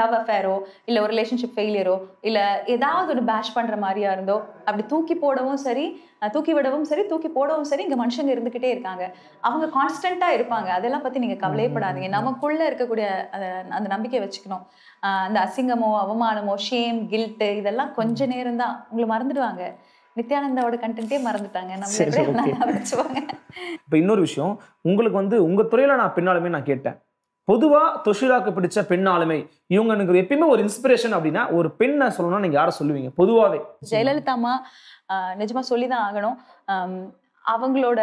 லவ் அஃபேரோ இல்லை ஒரு ரிலேஷன்ஷிப் ஃபெயிலியரோ இல்லை ஏதாவது ஒரு பேஷ் பண்ணுற மாதிரியா இருந்தோ அப்படி தூக்கி போடவும் சரி தூக்கி விடவும் சரி தூக்கி போடவும் சரி இங்கே மனுஷங்க இருந்துக்கிட்டே இருக்காங்க அவங்க கான்ஸ்டண்ட்டாக இருப்பாங்க அதெல்லாம் பற்றி நீங்கள் கவலையப்படாதீங்க நமக்குள்ளே இருக்கக்கூடிய அந்த நம்பிக்கை வச்சுக்கணும் அந்த அசிங்கமோ அவமானமோ ஷேம் கில்ட்டு இதெல்லாம் கொஞ்ச நேரம் தான் உங்களை மறந்துடுவாங்க நித்யானந்தாவோட கண்டென்ட்டே மறந்துட்டாங்க நம்ம இப்போ இன்னொரு விஷயம் உங்களுக்கு வந்து உங்க துறையில நான் பின்னாலுமே நான் கேட்டேன் பொதுவா தொஷிலாக்கு பிடிச்ச பெண் இவங்க எனக்கு எப்பயுமே ஒரு இன்ஸ்பிரேஷன் அப்படின்னா ஒரு பெண்ணை சொல்லணும்னா நீங்க யாரை சொல்லுவீங்க பொதுவாவே ஜெயலலிதாமா நிஜமாக சொல்லி தான் ஆகணும் அவங்களோட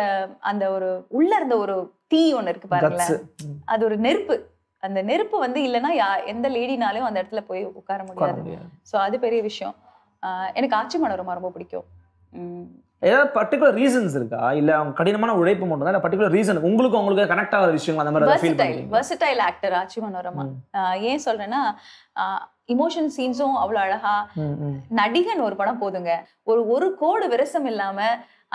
அந்த ஒரு உள்ள இருந்த ஒரு தீ ஒண்ணு இருக்கு பாருங்களேன் அது ஒரு நெருப்பு அந்த நெருப்பு வந்து இல்லைன்னா யா எந்த லேடினாலும் அந்த இடத்துல போய் உட்கார முடியாது ஸோ அது பெரிய விஷயம் எனக்கு ஆட்சி மனோரமா ரொம்ப பிடிக்கும் ஏதாவது பர்டிகுலர் ரீசன்ஸ் இருக்கா இல்ல அவங்க கடினமான உழைப்பு மட்டும் தான் பர்டிகுலர் ரீசன் உங்களுக்கு உங்களுக்கு கனெக்ட் ஆகிற விஷயம் அந்த மாதிரி ஃபீல் பண்ணுவீங்க வெர்சடைல் ஆக்டர் ஆச்சி மனோரமா ஏன் சொல்றேன்னா இமோஷன் சீன்ஸும் அவ்வளோ அழகா நடிகன் ஒரு படம் போதுங்க ஒரு ஒரு கோடு விரசம் இல்லாம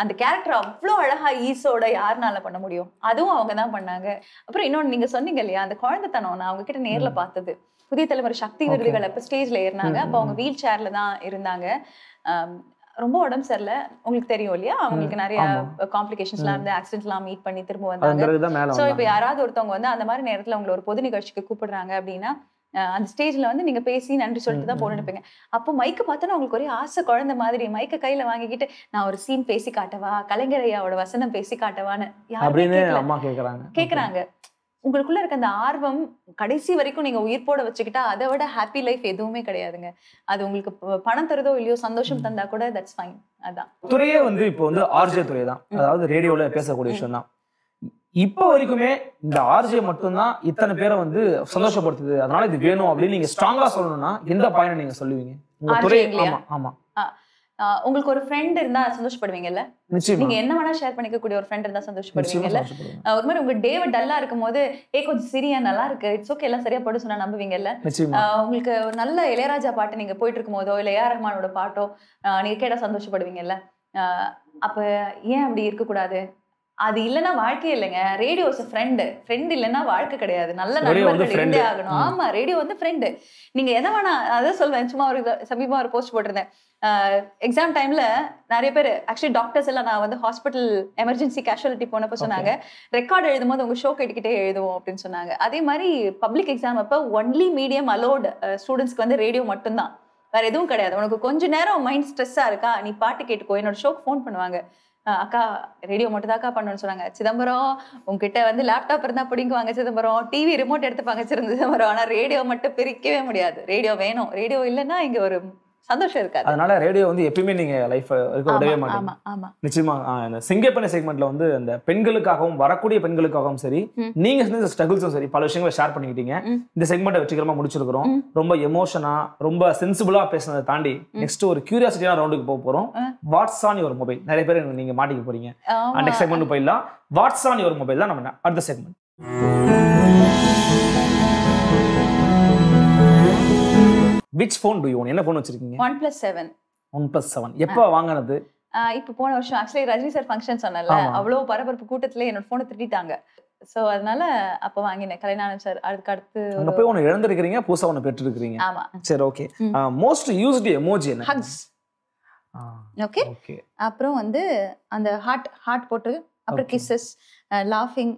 அந்த கேரக்டர் அவ்வளோ அழகா ஈஸோட யாருனால பண்ண முடியும் அதுவும் அவங்க தான் பண்ணாங்க அப்புறம் இன்னொன்று நீங்க சொன்னீங்க இல்லையா அந்த குழந்தைத்தனம் நான் அவங்க கிட்ட நேர்ல பார்த்தது புதிய தலைமுறை சக்தி விருதுகள் அப்போ ஸ்டேஜ்ல ஏறினாங்க அப்போ அவங்க வீல் சேர்ல தான் இருந்தாங்க ரொம்ப உடம்பு சரியில்லை உங்களுக்கு தெரியும் இல்லையா அவங்களுக்கு நிறைய காம்ப்ளிகேஷன்ஸ்லாம் இருந்து ஆக்சிடென்ட்லாம் மீட் பண்ணி திரும்ப வந்தாங்க ஸோ இப்போ யாராவது ஒருத்தவங்க வந்து அந்த மாதிரி நேரத்தில் உங்களை ஒரு பொது நிகழ்ச்சிக்கு கூப்பிடுறாங்க அப்படின்னா அந்த ஸ்டேஜ்ல வந்து நீங்க பேசி நன்றி சொல்லிட்டு தான் நினைப்பீங்க அப்போ மைக்கு பார்த்தோன்னா உங்களுக்கு ஒரே ஆசை குழந்தை மாதிரி மைக்க கையில வாங்கிக்கிட்டு நான் ஒரு சீன் பேசி காட்டவா கலைஞரையாவோட வசனம் பேசி காட்டவான்னு அப்படின்னு கேக்குறாங்க உங்களுக்குள்ள இருக்க அந்த ஆர்வம் கடைசி வரைக்கும் நீங்க உயிர் போட வச்சுக்கிட்டா அதை விட ஹாப்பி லைஃப் எதுவுமே கிடையாதுங்க அது உங்களுக்கு பணம் தருதோ இல்லையோ சந்தோஷம் தந்தா கூட தட்ஸ் ஃபைன் அதான் துறையே வந்து இப்போ வந்து ஆர்ஜே துறை தான் அதாவது ரேடியோல பேசக்கூடிய விஷயம் தான் இப்போ வரைக்குமே இந்த ஆர்ஜே மட்டும்தான் இத்தனை பேரை வந்து சந்தோஷப்படுத்துது அதனால இது வேணும் அப்படின்னு நீங்க ஸ்ட்ராங்கா சொல்லணும்னா எந்த பாயிண்ட் நீங்க சொல்லுவீங்க உங்க துறை ஆமா ஆமா உங்களுக்கு ஒரு ஃப்ரெண்ட் இருந்தா சந்தோஷப்படுவீங்கல்ல நீங்க என்ன வேணா ஷேர் பண்ணிக்கக்கூடிய ஒரு ஃப்ரெண்ட் இருந்தா சந்தோஷப்படுவீங்கல்ல ஒரு மாதிரி உங்க டேவ டல்லா இருக்கும் போது ஏ கொஞ்சம் சிரியா நல்லா இருக்கு இட்ஸ் ஓகே எல்லாம் சரியா படும் சொன்னா நம்புவீங்கல்ல உங்களுக்கு ஒரு நல்ல இளையராஜா பாட்டு நீங்க போயிட்டு இருக்கும் போதோ இல்ல ஏஆர் ரஹ்மானோட பாட்டோ நீங்க கேட்டா சந்தோஷப்படுவீங்கல்ல அப்ப ஏன் அப்படி இருக்கக்கூடாது அது இல்லனா வாழ்க்கை இல்லைங்க ரேடியோ ஃப்ரெண்டு ஃப்ரெண்ட் இல்லைன்னா வாழ்க்கை கிடையாது நல்ல நண்பர்கள் இருந்தே ஆகணும் ஆமா ரேடியோ வந்து ஃப்ரெண்டு நீங்க எதை வேணா அதான் சொல்வேன் சும்மா ஒரு சமீபமா ஒரு போஸ்ட் போட்டிருந்தேன் எக்ஸாம் டைம்ல நிறைய பேர் ஆக்சுவலி டாக்டர்ஸ் எல்லாம் நான் வந்து ஹாஸ்பிட்டல் எமர்ஜென்சி கேஷுவலிட்டி போனப்போ சொன்னாங்க ரெக்கார்டு எழுதும் போது உங்க ஷோ கேட்டுக்கிட்டே எழுதுவோம் அப்படின்னு சொன்னாங்க அதே மாதிரி பப்ளிக் எக்ஸாம் அப்ப ஒன்லி மீடியம் அலோட் ஸ்டூடெண்ட்ஸ்க்கு வந்து ரேடியோ மட்டும்தான் வேற எதுவும் கிடையாது உனக்கு கொஞ்ச நேரம் மைண்ட் ஸ்ட்ரெஸ்ஸா இருக்கா நீ பாட்டு கேட்டுக்கோ என்னோட ஷோக்கு ஃபோன் பண்ணுவாங்க அக்கா ரேடியோ மட்டும் தான் அக்கா பண்ணணும்னு சொன்னாங்க சிதம்பரம் உங்ககிட்ட வந்து லேப்டாப் இருந்தால் பிடிங்குவாங்க சிதம்பரம் டிவி ரிமோட் எடுத்து பங்கச்சிருந்து சிதம்பரம் ஆனால் ரேடியோ மட்டும் பிரிக்கவே முடியாது ரேடியோ வேணும் ரேடியோ இல்லைன்னா இங்கே ஒரு சந்தோஷம் இருக்காது அதனால ரேடியோ வந்து எப்பயுமே நீங்க லைஃப் இருக்க விடவே மாட்டீங்க நிச்சயமா சிங்கப்பனை செக்மெண்ட்ல வந்து அந்த பெண்களுக்காகவும் வரக்கூடிய பெண்களுக்காகவும் சரி நீங்க செஞ்ச ஸ்ட்ரகிள்ஸும் சரி பல விஷயங்களை ஷேர் பண்ணிக்கிட்டீங்க இந்த செக்மெண்ட்டை வெற்றிகரமா முடிச்சிருக்கிறோம் ரொம்ப எமோஷனா ரொம்ப சென்சிபிளா பேசுனதை தாண்டி நெக்ஸ்ட் ஒரு கியூரியாசிட்டியான ரவுண்டுக்கு போக போறோம் வாட்ஸ் ஆன் யுவர் மொபைல் நிறைய பேர் நீங்க மாட்டிக்க போறீங்க நெக்ஸ்ட் செக்மெண்ட் போயிடலாம் வாட்ஸ் ஆன் யுவர் மொபைல் தான் நம்ம அடுத்த segment which phone do you என்ன ஃபோன் வச்சிருக்கீங்க OnePlus seven OnePlus seven எப்போ வாங்கினது இப்போ போன வருஷம் ஆக்சுவலி ரஜினி சார் ஃபங்க்ஷன் சொன்னல அவ்வளோ பரபரப்பு கூட்டத்துல என்னோட ஃபோனை திட்டாங்க ஸோ அதனால அப்போ வாங்கினேன் கலைநாதன் சார் அதுக்கு அடுத்து அங்கே போய் ஒன்று இழந்திருக்கிறீங்க புதுசாக ஒன்று பெற்றிருக்கிறீங்க ஆமாம் சரி ஓகே மோஸ்ட் யூஸ்டு எமோஜி என்ன ஹக்ஸ் ஓகே அப்புறம் வந்து அந்த ஹார்ட் ஹார்ட் போட்டு அப்புறம் கிஸ்ஸஸ் லாஃபிங்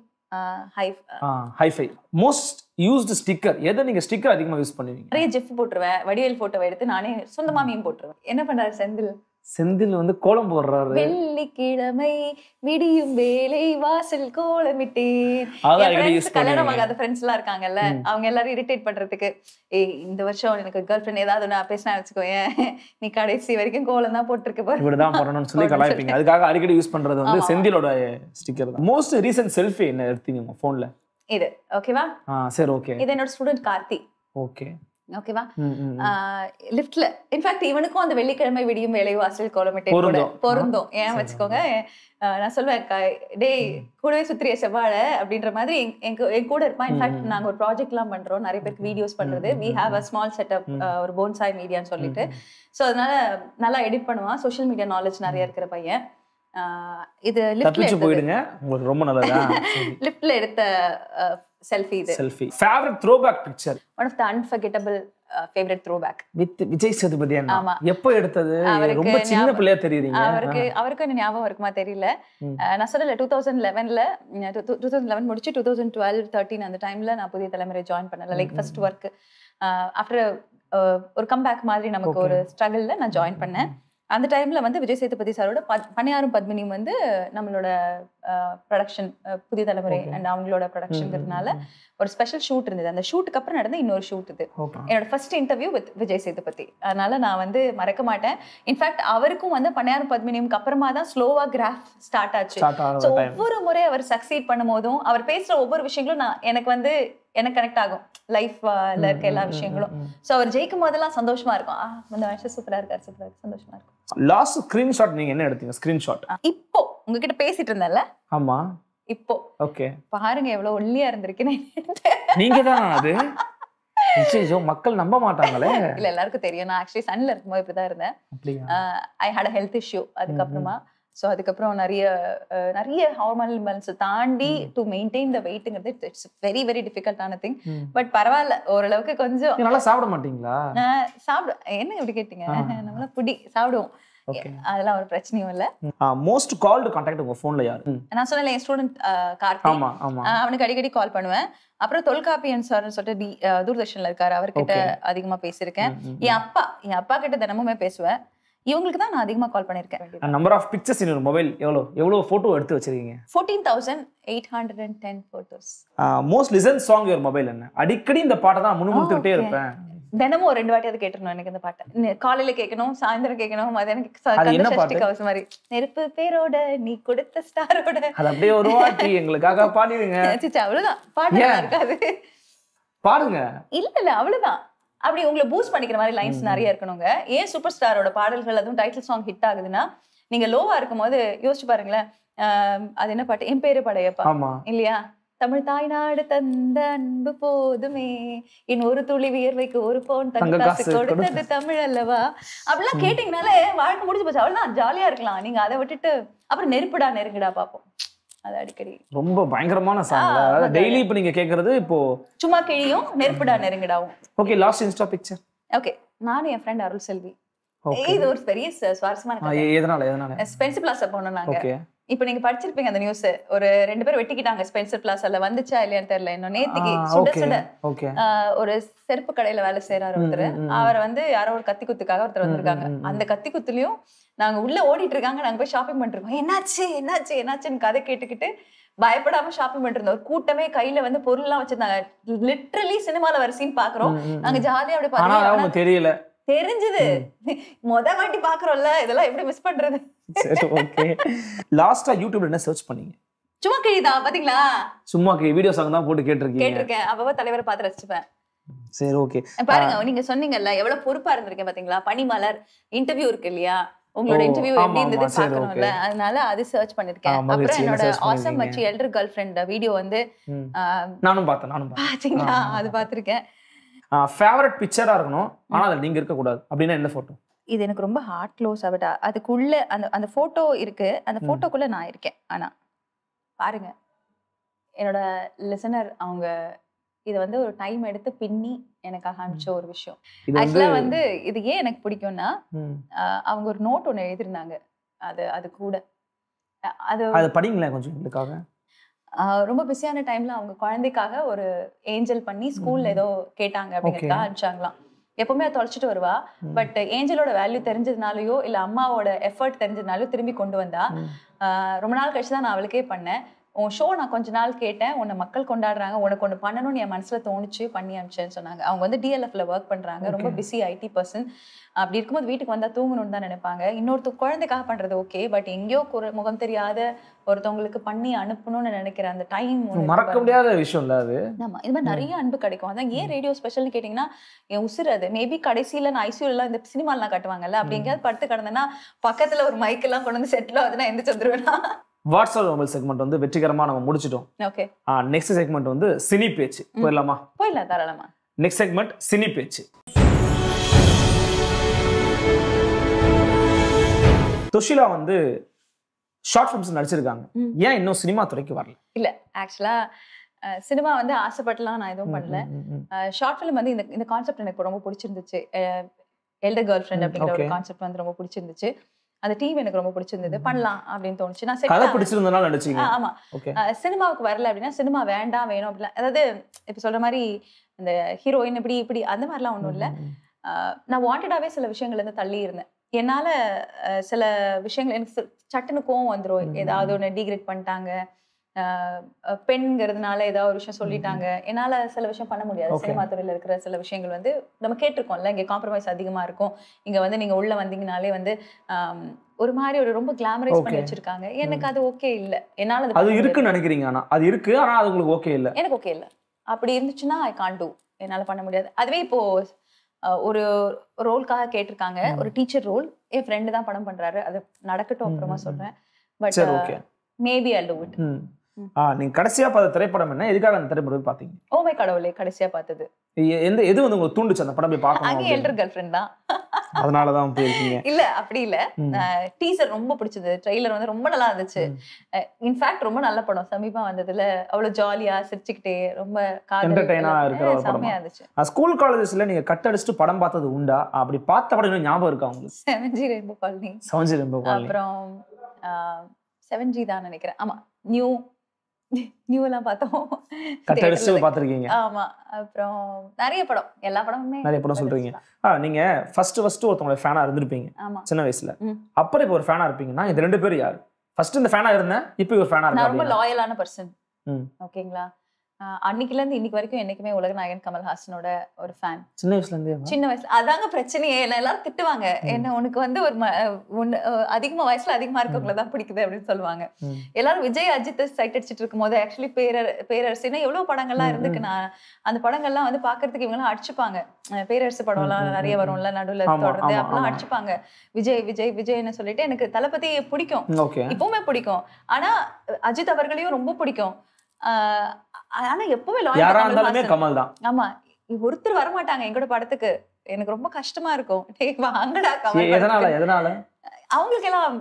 ஹைஃபை மோஸ்ட் யூஸ்டு ஸ்டிக்கர் எதை நீங்கள் ஸ்டிக்கர் அதிகமாக யூஸ் பண்ணுவீங்க நிறைய ஜிஃப் போட்டுருவேன் வடிவேல் ஃபோட்டோவை எடுத்து நானே சொந்தமாக மீன் போட்டுருவேன் என்ன பண்ணுறாரு செந்தில் செந்தில் வந்து கோலம் போடுறாரு வெள்ளிக்கிழமை விடியும் வேலை வாசல் கோலமிட்டேன் கல்யாணம் ஆகாத ஃப்ரெண்ட்ஸ் எல்லாம் இருக்காங்கல்ல அவங்க எல்லாரும் இரிட்டேட் பண்றதுக்கு ஏய் இந்த வருஷம் எனக்கு கேர்ள் ஃப்ரெண்ட் ஏதாவது நான் பேசினா வச்சுக்கோ நீ கடைசி வரைக்கும் கோலம் தான் போட்டிருக்க போற இப்படிதான் போடணும்னு சொல்லி கலாய்ப்பீங்க அதுக்காக அடிக்கடி யூஸ் பண்றது வந்து செந்திலோட ஸ்டிக்கர் தான் மோஸ்ட் ரீசன்ட் செல்ஃபி என்ன எடுத்தீங்க உங்க போன்ல இது ஓகேவா சரி ஓகே இது என்னோட ஸ்டூடெண்ட் கார்த்தி ஓகே ஓகேவா லிஃப்ட்ல இன்ஃபேக்ட் இவனுக்கும் அந்த வெள்ளிக்கிழமை விடியும் வேலை வாசல் கோலமிட்டே பொருந்தும் ஏன் வச்சுக்கோங்க நான் சொல்லுவேன் டேய் கூடவே சுத்திரிய செவ்வாழை அப்படின்ற மாதிரி எங்க என் கூட இருப்பான் இன்ஃபேக்ட் நாங்க ஒரு ப்ராஜெக்ட் எல்லாம் பண்றோம் நிறைய பேருக்கு வீடியோஸ் பண்றது we have a small setup ஒரு போன்சாய் மீடியான்னு சொல்லிட்டு ஸோ அதனால நல்லா எடிட் பண்ணுவான் சோஷியல் மீடியா நாலேஜ் நிறைய இருக்கிற பையன் இது லிஃப்ட்ல போயிடுங்க உங்களுக்கு ரொம்ப நல்லதா லிஃப்ட்ல எடுத்த செல்ஃபி இது selfie favourite throwback picture one of the unforgettable favourite throwback with Vijay Sethupathi அண்ணா எப்போ எடுத்தது ரொம்ப சின்ன பிள்ளையா தெரியுறீங்க அவருக்கு அவருக்கு ஞாபகம் இருக்குமா தெரியல நான் சொல்லல டூ தௌசண்ட் லெவன்ல டூ முடிச்சு டூ தௌசண்ட் டுவெல் தேர்ட்டின் அந்த டைம்ல நான் புதிய தலைமுறை ஜாயின் பண்ணல லைக் ஃபர்ஸ்ட் ஒர்க் ஆஃப்டர் ஒரு கம்பேக் மாதிரி நமக்கு ஒரு ஸ்ட்ரகிளில் நான் ஜாயின் பண்ணேன் அந்த டைம்ல வந்து விஜய் சேதுபதி சாரோட பணியாரும் பத்மினியும் வந்து நம்மளோட ப்ரொடக்ஷன் புதிய தலைமுறை அண்ட் அவங்களோட ப்ரொடக்ஷன்னால ஒரு ஸ்பெஷல் ஷூட் இருந்தது அந்த ஷூட்டுக்கு அப்புறம் நடந்த இன்னொரு ஷூட் இது என்னோட first interview with Vijay Sethupathi அதனால நான் வந்து மறக்க மாட்டேன் இன்ஃபேக்ட் அவருக்கும் வந்து பணியாரும் பத்மினியும் அப்புறமா தான் ஸ்லோவா கிராஃப் ஸ்டார்ட் ஆச்சு ஸோ ஒவ்வொரு முறை அவர் சக்சீட் பண்ணும் போதும் அவர் பேசுற ஒவ்வொரு விஷயங்களும் நான் எனக்கு வந்து எனக்கு கனெக்ட் ஆகும் லைஃப்ல இருக்க எல்லா விஷயங்களும் ஸோ அவர் ஜெயிக்கும் போதெல்லாம் சந்தோஷமா இருக்கும் இந்த மனுஷன் சூப்பரா இருக்காரு சூப்பரா இருக்கு சந்தோஷமா இருக்கும் லாஸ்ட் ஸ்கிரீன்ஷாட் நீங்க என்ன எடுத்தீங்க ஸ்கிரீன்ஷாட் இப்போ உங்ககிட்ட பேசிட்டு இருந்தேன்ல ஆமா இப்போ ஓகே பாருங்க எவ்வளவு ஒல்லியா இருந்திருக்கேன்னு நீங்க தான் அது ஐயோ மக்கள் நம்ப மாட்டாங்களே இல்ல எல்லாருக்கும் தெரியும் நான் ஆக்சுவலி சன்ல இருக்கும்போது இப்படிதான் இருந்தேன் ஐ ஹேட் ஹெல்த் இஷ்யூ அதுக்கப்புறமா ஸோ அதுக்கப்புறம் நிறைய நிறைய ஹார்மோனல் இம்பேலன்ஸை தாண்டி டு மெயின்டைன் த வெயிட்ங்கிறது இட்ஸ் வெரி வெரி டிஃபிகல்ட்டான திங் பட் பரவாயில்ல ஓரளவுக்கு கொஞ்சம் நல்லா சாப்பிட மாட்டீங்களா சாப்பிட என்ன இப்படி கேட்டீங்க நம்மள புடி சாப்பிடுவோம் அதெல்லாம் ஒரு பிரச்சனையும் இல்ல மோஸ்ட் கால்டு கான்டாக்ட் உங்க போன்ல யாரு நான் சொன்னல என் ஸ்டூடண்ட் கார்த்திக் அவனுக்கு அடிக்கடி கால் பண்ணுவேன் அப்புறம் தொல்காப்பியன் சார்னு சொல்லிட்டு தூர்தர்ஷன்ல இருக்காரு அவர்கிட்ட அதிகமா பேசிருக்கேன் என் அப்பா என் அப்பா கிட்ட தினமுமே பேசுவேன் இவங்களுக்கு தான் நான் அதிகமாக கால் பண்ணியிருக்கேன் number of pictures in mobile எவ்வளோ எவ்வளோ ஃபோட்டோ எடுத்து வச்சிருக்கீங்க fourteen thousand eight hundred and ten photos most listen song your mobile என்ன அடிக்கடி இந்த பாட்டை தான் முணுமுணுத்துக்கிட்டே இருப்பேன் தினமும் ஒரு ரெண்டு வாட்டி அது கேட்டுருணும் எனக்கு இந்த பாட்டை காலையில கேட்கணும் சாயந்தரம் கேட்கணும் மதியானம் சஷ்டி கவசம் மாதிரி நெருப்பு பேரோட நீ கொடுத்த ஸ்டாரோட அது அப்படியே ஒரு வாட்டி எங்களுக்காக பாடிடுங்க அவ்வளவுதான் பாட்டு இருக்காது பாடுங்க இல்ல இல்ல அவ்வளவுதான் அப்படி உங்களை பூஸ்ட் பண்ணிக்கிற மாதிரி லைன்ஸ் நிறைய இருக்கணுங்க ஏன் சூப்பர் ஸ்டாரோட பாடல்கள் அதுவும் டைட்டில் சாங் ஹிட் ஆகுதுன்னா நீங்க லோவா இருக்கும் போது யோசிச்சு பாருங்களேன் அது என்ன பாட்டு என் பேரு படையப்பா இல்லையா தமிழ் தாய்நாடு தந்த அன்பு போதுமே என் ஒரு துளி வியர்வைக்கு ஒரு போன் தங்க காசு கொடுத்தது தமிழ் அல்லவா அப்படிலாம் கேட்டீங்கனாலே வாழ்க்கை முடிஞ்சு போச்சு அவ்வளவுதான் ஜாலியா இருக்கலாம் நீங்க அதை விட்டுட்டு அப்புறம் நெருப்புடா நெருங்குடா பார்ப்போம் அது அடிக்கடி ரொம்ப பயங்கரமான சாங் டெய்லி இப்ப நீங்க கேக்குறது இப்போ சும்மா கிழியும் நெருப்புடா நெருங்கடாவும் okay last insta picture okay நானும் என் ஃப்ரெண்ட் அருள் செல்வி இது ஒரு பெரிய சுவாரஸ்யமான கதை எதனால எதனால ஸ்பென்சர் பிளாஸா போனோம் நாங்க இப்ப நீங்க படிச்சிருப்பீங்க அந்த நியூஸ் ஒரு ரெண்டு பேர் வெட்டிக்கிட்டாங்க ஸ்பென்சர் பிளாஸால வந்துச்சா இல்லையான்னு தெரியல இன்னும் நேத்திக்கு சுட சுட ஒரு செருப்பு கடையில வேலை செய்யறாரு ஒருத்தர் அவரை வந்து யாரோ ஒரு கத்தி குத்துக்காக ஒருத்தர் வந்திருக்காங்க அந்த கத்தி குத்துலயும் நாங்க உள்ள ஓடிட்டு இருக்காங்க நாங்க போய் ஷாப்பிங் பண்ணிருக்கோம் என்னாச்சு என்னாச்சு என்னாச்சுன்னு கதை கேட்டுக்கிட்டு பயப்படாம ஷாப்பிங் பண்ணிட்டு இருந்தோம் கூட்டமே கையில வந்து பொருள் எல்லாம் வச்சிருந்தாங்க லிட்ரலி சினிமால வர பாக்குறோம் நாங்க ஜாலியா அப்படி பாக்குறோம் தெரியல தெரிஞ்சது மொத வாட்டி பாக்குறோம்ல இதெல்லாம் எப்படி மிஸ் பண்றது லாஸ்டா யூடியூப்ல என்ன சர்ச் பண்ணீங்க சும்மா கேக்குதா பாத்தீங்களா சும்மா கே வீடியோ சாங் தான் போட்டு கேட்டிருக்கீங்க கேட்டிருக்கேன் அப்பப்ப தலைவரை பாத்து ரசிச்சுப்பேன் சரி ஓகே பாருங்க நீங்க சொன்னீங்கல்ல எவ்வளவு பொறுப்பா இருந்திருக்கேன் பாத்தீங்களா பனிமலர் இன்டர்வியூ இருக்கு இல்லையா உங்களோட இன்டர்வியூ எப்படி இருந்தது பார்க்கணும்ல அதனால அது சர்ச் பண்ணிருக்கேன் அப்புறம் என்னோட ஆசம் வச்சு எல்டர் கேர்ள் ஃப்ரெண்ட் வீடியோ வந்து நானும் பார்த்தேன் நானும் பார்த்தீங்களா அது பார்த்துருக்கேன் ஃபேவரட் பிக்சரா இருக்கணும் ஆனா அதுல நீங்க இருக்க கூடாது அப்படின்னா என்ன போட்டோ இது எனக்கு ரொம்ப ஹார்ட் க்ளோஸ் ஆகிட்டா அதுக்குள்ள அந்த அந்த போட்டோ இருக்கு அந்த போட்டோக்குள்ள நான் இருக்கேன் ஆனா பாருங்க என்னோட லிசனர் அவங்க இதை வந்து ஒரு டைம் எடுத்து பின்னி எனக்காக அனுப்பிச்ச ஒரு விஷயம் ஆக்சுவலா வந்து இது ஏன் எனக்கு பிடிக்கும்னா அவங்க ஒரு நோட் ஒன்று எழுதியிருந்தாங்க அது அது கூட அது அது படிங்களேன் கொஞ்சம் உங்களுக்காக ரொம்ப பிஸியான டைம்ல அவங்க குழந்தைக்காக ஒரு ஏஞ்சல் பண்ணி ஸ்கூல்ல ஏதோ கேட்டாங்க அப்படிங்கிறதா அனுப்பிச்சாங்களாம் எப்பவுமே அதை தொலைச்சிட்டு வருவா பட் ஏஞ்சலோட வேல்யூ தெரிஞ்சதுனாலயோ இல்ல அம்மாவோட எஃபர்ட் தெரிஞ்சதுனாலயோ திரும்பி கொண்டு வந்தா ரொம்ப நாள் கழிச்சு தான் நான் அவளுக்கே பண்ணேன் உன் ஷோ நான் கொஞ்ச நாள் கேட்டேன் உன்னை மக்கள் கொண்டாடுறாங்க உனக்கு ஒன்று பண்ணணும்னு என் மனசில் தோணுச்சு பண்ணி அமிச்சேன்னு சொன்னாங்க அவங்க வந்து டிஎல்எஃப்ல ஒர்க் பண்ணுறாங்க ரொம்ப பிஸி ஐடி பர்சன் அப்படி இருக்கும்போது வீட்டுக்கு வந்தால் தூங்கணும்னு தான் நினைப்பாங்க இன்னொருத்த குழந்தைக்காக பண்ணுறது ஓகே பட் எங்கேயோ முகம் தெரியாத ஒருத்தவங்களுக்கு பண்ணி அனுப்பணும்னு நினைக்கிற அந்த டைம் மறக்க முடியாத விஷயம் இல்லை அது இது மாதிரி நிறைய அன்பு கிடைக்கும் அதான் ஏன் ரேடியோ ஸ்பெஷல்னு கேட்டிங்கன்னா என் உசுறு அது மேபி கடைசியில் நான் ஐசியூலாம் இந்த சினிமாலாம் காட்டுவாங்கல்ல அப்படி எங்கேயாவது படுத்து கிடந்தேன்னா பக்கத்தில் ஒரு மைக்கெல்லாம் கொண்டு வந்து செட்டில் வந்து எந்த எந்திரிச்சு வாட்ஸ்அப் மொபைல் செக்மெண்ட் வந்து வெற்றிகரமா நம்ம முடிச்சிட்டோம் ஓகே நெக்ஸ்ட் செக்மெண்ட் வந்து சினி பேச்சு போயிடலாமா போயிடலாம் தாராளமா நெக்ஸ்ட் செக்மெண்ட் சினி பேச்சு துஷிலா வந்து ஷார்ட் ஃபிலிம்ஸ் நடிச்சிருக்காங்க ஏன் இன்னும் சினிமா துறைக்கு வரல இல்ல ஆக்சுவலா சினிமா வந்து ஆசைப்பட்டலாம் நான் எதுவும் பண்ணல ஷார்ட் ஃபிலிம் வந்து இந்த இந்த கான்செப்ட் எனக்கு ரொம்ப பிடிச்சிருந்துச்சு எல்டர் கேர்ள் ஃப்ரெண்ட் அப்படிங்கிற ஒரு கான்செப்ட் வந்து ரொம்ப பிடிச்சிருந்துச்சு அந்த டிவி எனக்கு ரொம்ப பிடிச்சிருந்தது பண்ணலாம் அப்படின்னு தோணுச்சு நான் கதை பிடிச்சிருந்தனால நடிச்சீங்க ஆமா சினிமாவுக்கு வரல அப்படின்னா சினிமா வேண்டாம் வேணும் அப்படிலாம் அதாவது இப்போ சொல்ற மாதிரி அந்த ஹீரோயின் இப்படி இப்படி அந்த மாதிரிலாம் ஒன்றும் இல்லை நான் வாண்டடாகவே சில விஷயங்கள்லேருந்து தள்ளி இருந்தேன் என்னால் சில விஷயங்கள் எனக்கு சட்டுன்னு கோவம் வந்துடும் ஏதாவது ஒன்று டீக்ரேட் பண்ணிட்டாங்க பெண்கிறதுனால ஏதாவது ஒரு விஷயம் சொல்லிட்டாங்க என்னால சில விஷயம் பண்ண முடியாது சினிமா துறையில இருக்கிற சில விஷயங்கள் வந்து நம்ம கேட்டிருக்கோம்ல இங்க காம்ப்ரமைஸ் அதிகமா இருக்கும் இங்க வந்து நீங்க உள்ள வந்தீங்கனாலே வந்து ஒரு மாதிரி ஒரு ரொம்ப கிளாமரைஸ் பண்ணி வச்சிருக்காங்க எனக்கு அது ஓகே இல்ல என்னால அது இருக்குன்னு நினைக்கிறீங்க ஆனா அது இருக்கு ஆனா அது உங்களுக்கு ஓகே இல்ல எனக்கு ஓகே இல்ல அப்படி இருந்துச்சுன்னா ஐ கான் டூ என்னால பண்ண முடியாது அதுவே இப்போ ஒரு ரோல்காக கேட்டிருக்காங்க ஒரு டீச்சர் ரோல் என் ஃப்ரெண்டு தான் படம் பண்றாரு அது நடக்கட்டும் அப்புறமா சொல்றேன் but maybe I do it நீங்க கடைசியா பார்த்த திரைப்படம் என்ன எதுக்காக அந்த திரைப்படம் பாத்தீங்க ஓ மை கடவுளே கடைசியா பார்த்தது எந்த எது வந்து உங்களுக்கு தூண்டுச்சு அந்த படம் போய் பார்க்கணும் அங்க எல்டர் கேர்ள் தான் அதனால தான் போயிருக்கீங்க இல்ல அப்படி இல்ல டீசர் ரொம்ப பிடிச்சது ட்ரெய்லர் வந்து ரொம்ப நல்லா இருந்துச்சு இன்ஃபேக்ட் ரொம்ப நல்ல படம் சமீபம் வந்ததுல அவ்வளவு ஜாலியா சிரிச்சுக்கிட்டே ரொம்ப என்டர்டெய்னா இருக்கிற படம் இருந்துச்சு ஸ்கூல் காலேஜஸ்ல நீங்க கட் அடிச்சுட்டு படம் பார்த்தது உண்டா அப்படி பார்த்த படம் ஞாபகம் இருக்கா உங்களுக்கு செவன்ஜி ரெம்போ காலனி செவன்ஜி ரெம்போ காலனி அப்புறம் செவன்ஜி தான் நினைக்கிறேன் ஆமா நியூ நியூலாம் பார்த்தோம் கட்டடிச்சு பார்த்துருக்கீங்க ஆமா அப்புறம் நிறைய படம் எல்லா படமுமே நிறைய படம் சொல்றீங்க ஆ நீங்க ஃபர்ஸ்ட் ஃபர்ஸ்ட் ஒருத்தவங்களோட ஃபேனா இருந்திருப்பீங்க ஆமாம் சின்ன வயசுல அப்புறம் இப்போ ஒரு ஃபேனா இருப்பீங்கன்னா இது ரெண்டு பேரும் யாரு ஃபர்ஸ்ட் இந்த ஃபேனா இருந்தேன் இப்போ ஒரு ஃபேனாக நான் ரொம்ப லாயலான பர்சன் ஓகேங்களா அன்னைக்குல இருந்து இன்னைக்கு வரைக்கும் என்னைக்குமே உலக நாயகன் கமல் ஒரு ஃபேன் சின்ன வயசுல இருந்து சின்ன வயசுல அதாங்க பிரச்சனையே என்ன எல்லாரும் திட்டுவாங்க என்ன உனக்கு வந்து ஒரு அதிகமா வயசுல அதிகமா இருக்கவங்கள தான் பிடிக்குது அப்படின்னு சொல்லுவாங்க எல்லாரும் விஜய் அஜித் சைட் அடிச்சிட்டு இருக்கும் போது ஆக்சுவலி பேரர் பேரரசுனா எவ்வளவு படங்கள்லாம் இருந்துக்கு நான் அந்த படங்கள்லாம் வந்து பாக்குறதுக்கு இவங்க எல்லாம் அடிச்சுப்பாங்க பேரரசு படம் எல்லாம் நிறைய வரும்ல நடுவுல தொடர்ந்து அப்பெல்லாம் அடிச்சுப்பாங்க விஜய் விஜய் விஜய்னு சொல்லிட்டு எனக்கு தளபதி பிடிக்கும் இப்பவுமே பிடிக்கும் ஆனா அஜித் அவர்களையும் ரொம்ப பிடிக்கும் ஆனா எப்பவுமே லாயல் கமல் தான் ஆமா ஒருத்தர் வரமாட்டாங்க எங்கட படத்துக்கு எனக்கு ரொம்ப கஷ்டமா இருக்கும் வாங்கடா கமல் எதனால எதனால அவங்களுக்கு எல்லாம்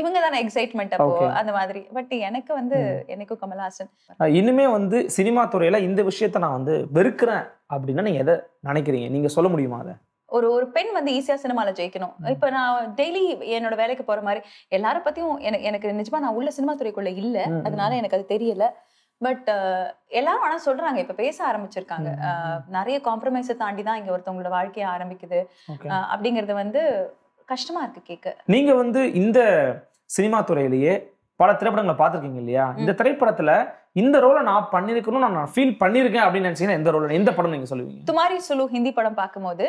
இவங்க தானே எக்ஸைட்மெண்ட் அப்போ அந்த மாதிரி பட் எனக்கு வந்து எனக்கும் கமல்ஹாசன் இனிமே வந்து சினிமா துறையில இந்த விஷயத்த நான் வந்து வெறுக்கிறேன் அப்படின்னா நீங்க எதை நினைக்கிறீங்க நீங்க சொல்ல முடியுமா அதை ஒரு ஒரு பெண் வந்து ஈஸியா சினிமால ஜெயிக்கணும் இப்ப நான் டெய்லி என்னோட வேலைக்கு போற மாதிரி எல்லார பத்தியும் எனக்கு எனக்கு நிஜமா நான் உள்ள சினிமா துறைக்குள்ள இல்ல அதனால எனக்கு அது தெரியல பட் எல்லாரும் ஆனால் சொல்றாங்க இப்ப பேச ஆரம்பிச்சிருக்காங்க நிறைய காம்ப்ரமைஸை தாண்டி தான் இங்க ஒருத்தவங்களோட வாழ்க்கையை ஆரம்பிக்குது அப்படிங்கறது வந்து கஷ்டமா இருக்கு கேட்க நீங்க வந்து இந்த சினிமா துறையிலேயே பல திரைப்படங்களை பார்த்துருக்கீங்க இல்லையா இந்த திரைப்படத்துல இந்த ரோலை நான் பண்ணிருக்கணும் நான் ஃபீல் பண்ணிருக்கேன் அப்படின்னு நினைச்சீங்கன்னா எந்த ரோல் எந்த படம் நீங்க சொல்லுவீங்க துமாரி சுலு ஹிந்தி படம் பார்க்கும்போது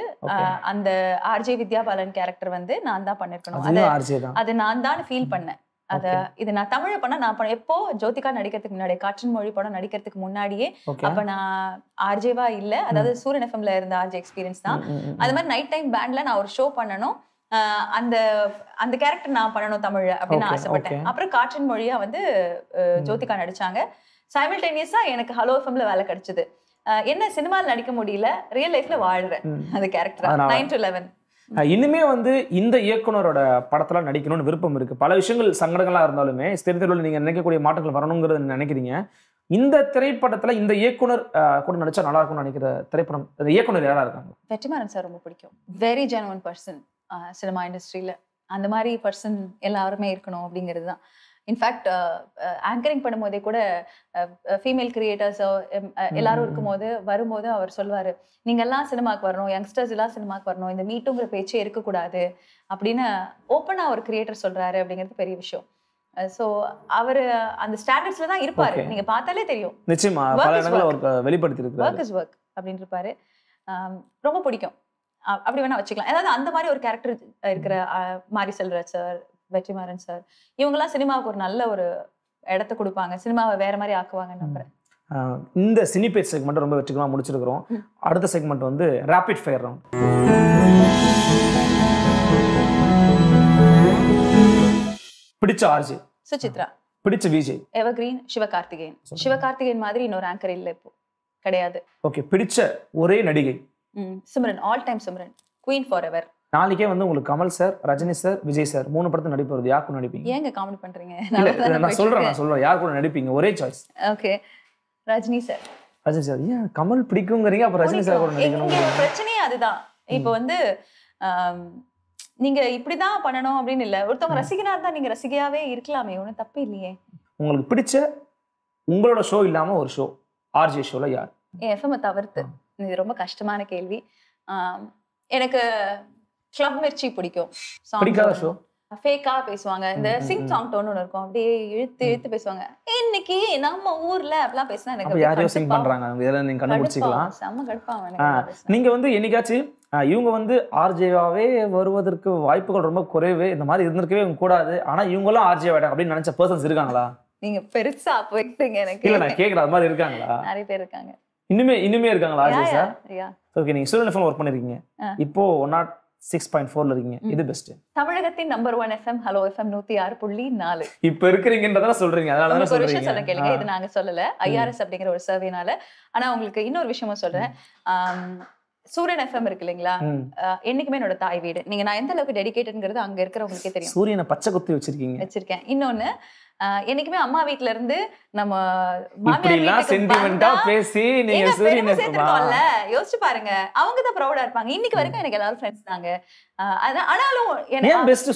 அந்த ஆர்ஜே வித்யா பாலன் கேரக்டர் வந்து நான் தான் பண்ணிருக்கணும் அது நான் தான் ஃபீல் பண்ணேன் அத இது நான் தமிழ் பண்ண நான் எப்போ ஜோதிகா நடிக்கிறதுக்கு முன்னாடி காற்றின் மொழி படம் நடிக்கிறதுக்கு முன்னாடியே அப்ப நான் ஆர்ஜேவா இல்ல அதாவது சூரியன் எஃப்எம்ல இருந்த ஆர்ஜே எக்ஸ்பீரியன்ஸ் தான் அது மாதிரி நைட் டைம் பேண்ட்ல நான் ஒரு ஷோ பண்ணணும் அந்த அந்த கேரக்டர் நான் பண்ணணும் தமிழ் அப்படின்னு ஆசைப்பட்டேன் அப்புறம் காற்றின் மொழியா வந்து ஜோதிகா நடிச்சாங்க சைமில்டேனியஸா எனக்கு ஹலோ எஃப்எம்ல வேலை கிடைச்சது என்ன சினிமாவில் நடிக்க முடியல ரியல் லைஃப்ல வாழ்றேன் அந்த கேரக்டர் நைன் டு லெவன் இனிமே வந்து இந்த இயக்குனரோட படத்தில் நடிக்கணும்னு விருப்பம் இருக்குது பல விஷயங்கள் சங்கடங்களாக இருந்தாலுமே திரைத்துறையில் நீங்கள் நினைக்கக்கூடிய மாற்றங்கள் வரணுங்கிறது நினைக்கிறீங்க இந்த திரைப்படத்தில் இந்த இயக்குனர் கூட நடிச்சா நல்லா இருக்கும்னு நினைக்கிற திரைப்படம் இந்த இயக்குனர் யாராக இருக்காங்க வெற்றிமாறன் சார் ரொம்ப பிடிக்கும் வெரி ஜெனுவன் பர்சன் சினிமா இண்டஸ்ட்ரியில் அந்த மாதிரி பர்சன் எல்லாருமே இருக்கணும் அப்படிங்கிறது தான் இன்ஃபேக்ட் ஆங்கரிங் uh, uh, பண்ணும்போதே கூட ஃபீமேல் uh, கிரியேட்டர்ஸோ எல்லாரும் இருக்கும்போது வரும்போது அவர் சொல்வார் நீங்கள்லாம் சினிமாக்கு வரணும் யங்ஸ்டர்ஸ் எல்லாம் சினிமாக்கு வரணும் இந்த மீட்டுங்கிற பேச்சே இருக்கக்கூடாது அப்படின்னு ஓப்பனாக ஒரு கிரியேட்டர் சொல்கிறாரு அப்படிங்கிறது பெரிய விஷயம் சோ அவர் அந்த ஸ்டாண்டர்ட்ஸ்ல தான் இருப்பாரு நீங்க பார்த்தாலே தெரியும் நிச்சயமா பல இடங்கள்ல வெளிப்படுத்தி இருக்காரு ஒர்க் இஸ் ஒர்க் அப்படின்னு இருப்பாரு ரொம்ப பிடிக்கும் அப்படி வேணா வச்சுக்கலாம் ஏதாவது அந்த மாதிரி ஒரு கேரக்டர் இருக்கிற மாரி செல்வராஜ் சார் வெற்றிமாறன் சார் இவங்கெல்லாம் சினிமாவுக்கு ஒரு நல்ல ஒரு இடத்த கொடுப்பாங்க சினிமாவை வேற மாதிரி ஆக்குவாங்கன்னு நம்புறேன் இந்த சினிபேட் செக்மெண்ட் ரொம்ப வெற்றிகரமாக முடிச்சிருக்கிறோம் அடுத்த செக்மெண்ட் வந்து ரேபிட் ஃபயர் ரவுண்ட் பிடிச்ச ஆர்ஜி சுசித்ரா பிடிச்ச விஜய் எவர்கிரீன் சிவகார்த்திகேயன் சிவகார்த்திகேயன் மாதிரி இன்னொரு ஆங்கர் இல்லை இப்போ கிடையாது ஓகே பிடிச்ச ஒரே நடிகை Simran all time Simran queen forever நாளைக்கே வந்து உங்களுக்கு Kamal sir Rajini sir Vijay sir மூணு படத்தை நடிப்பு வருது யார் கூட நடிப்பீங்க ஏங்க காமெடி பண்றீங்க நான் சொல்றேன் நான் சொல்றேன் யார் கூட நடிப்பீங்க ஒரே choice okay Rajini sir Rajini sir ஏன் கமல் பிடிக்குங்கிறீங்க அப்ப ரஜினி சார் கூட நடிக்கணும் பிரச்சனையே அதுதான் இப்போ வந்து நீங்க இப்படிதான் பண்ணணும் அப்படின்னு இல்ல ஒருத்தவங்க ரசிகனா இருந்தா நீங்க ரசிகையாவே இருக்கலாமே ஒன்றும் தப்பு இல்லையே உங்களுக்கு பிடிச்ச உங்களோட ஷோ இல்லாம ஒரு ஷோ ஆர்ஜே ஷோல யார் எஃப்எம் தவிர்த்து இது ரொம்ப கஷ்டமான கேள்வி எனக்கு கிளப் மிர்ச்சி பிடிக்கும் ஃபேக்கா பேசுவாங்க இந்த சிங் சாங் டோன் ஒன்று இருக்கும் அப்படியே இழுத்து இழுத்து பேசுவாங்க இன்னைக்கு நம்ம ஊர்ல அப்படிலாம் பேசினா எனக்கு யாரையும் சிங் பண்றாங்க இதெல்லாம் நீங்க கண்டுபிடிச்சிக்கலாம் செம்ம கடுப்பாங்க நீங்க வந்து என்னைக்காச்சும் இவங்க வந்து ஆர்ஜேவாவே வருவதற்கு வாய்ப்புகள் ரொம்ப குறைவு இந்த மாதிரி இருந்திருக்கவே கூடாது ஆனா இவங்களும் ஆர்ஜேவாடா அப்படின்னு நினைச்ச பர்சன்ஸ் இருக்காங்களா நீங்க பெருசா அப்போ வைக்கிறீங்க எனக்கு இல்ல நான் கேக்குற மாதிரி இருக்காங்களா நிறைய பேர் இருக்காங்க இன்னுமே இன்னுமே இருக்காங்களா ஆர்ஜே சார் ஓகே நீங்க ஸ்டூடெண்ட் ஃபோன் ஒர்க் பண்ணிருக்கீங்க இப்போ ஒன் நாட் சிக்ஸ் பாயிண்ட் ஃபோர்ல இருக்கீங்க இது பெஸ்ட் தமிழகத்தின் number one FM hello FM நூத்தி ஆறு புள்ளி நாலு இப்ப இருக்கிறீங்கன்றதான் சொல்றீங்க அதனால ஒரு சொல்ல கேளுங்க இது நாங்க சொல்லல ஐஆர்எஸ் அப்படிங்கிற ஒரு சர்வேனால ஆனா உங்களுக்கு இன்னொரு விஷயமா சொல்றேன் சூரியன் எஃப்எம் இருக்கு இல்லைங்களா என்னைக்குமே என்னோட தாய் வீடு நீங்க நான் எந்த அளவுக்கு டெடிக்கேட்டட்ங்கிறது அங்க இருக்கிறவங்களுக்கே தெரியும் சூரியனை பச்சை குத்தி வச்சிருக்கீங்க வச்சிருக்கேன் இன்னொன்னு என்னைக்குமே அம்மா வீட்ல இருந்து நம்ம மாமியார் சென்டிமெண்டா பேசி நீங்க சூரியனை யோசிச்சு பாருங்க அவங்க தான் ப்ரௌடா இருப்பாங்க இன்னைக்கு வரைக்கும் எனக்கு எல்லாரும் ஃப்ரெண்ட்ஸ் தாங்க ஆனாலும் ஏன் பெஸ்ட்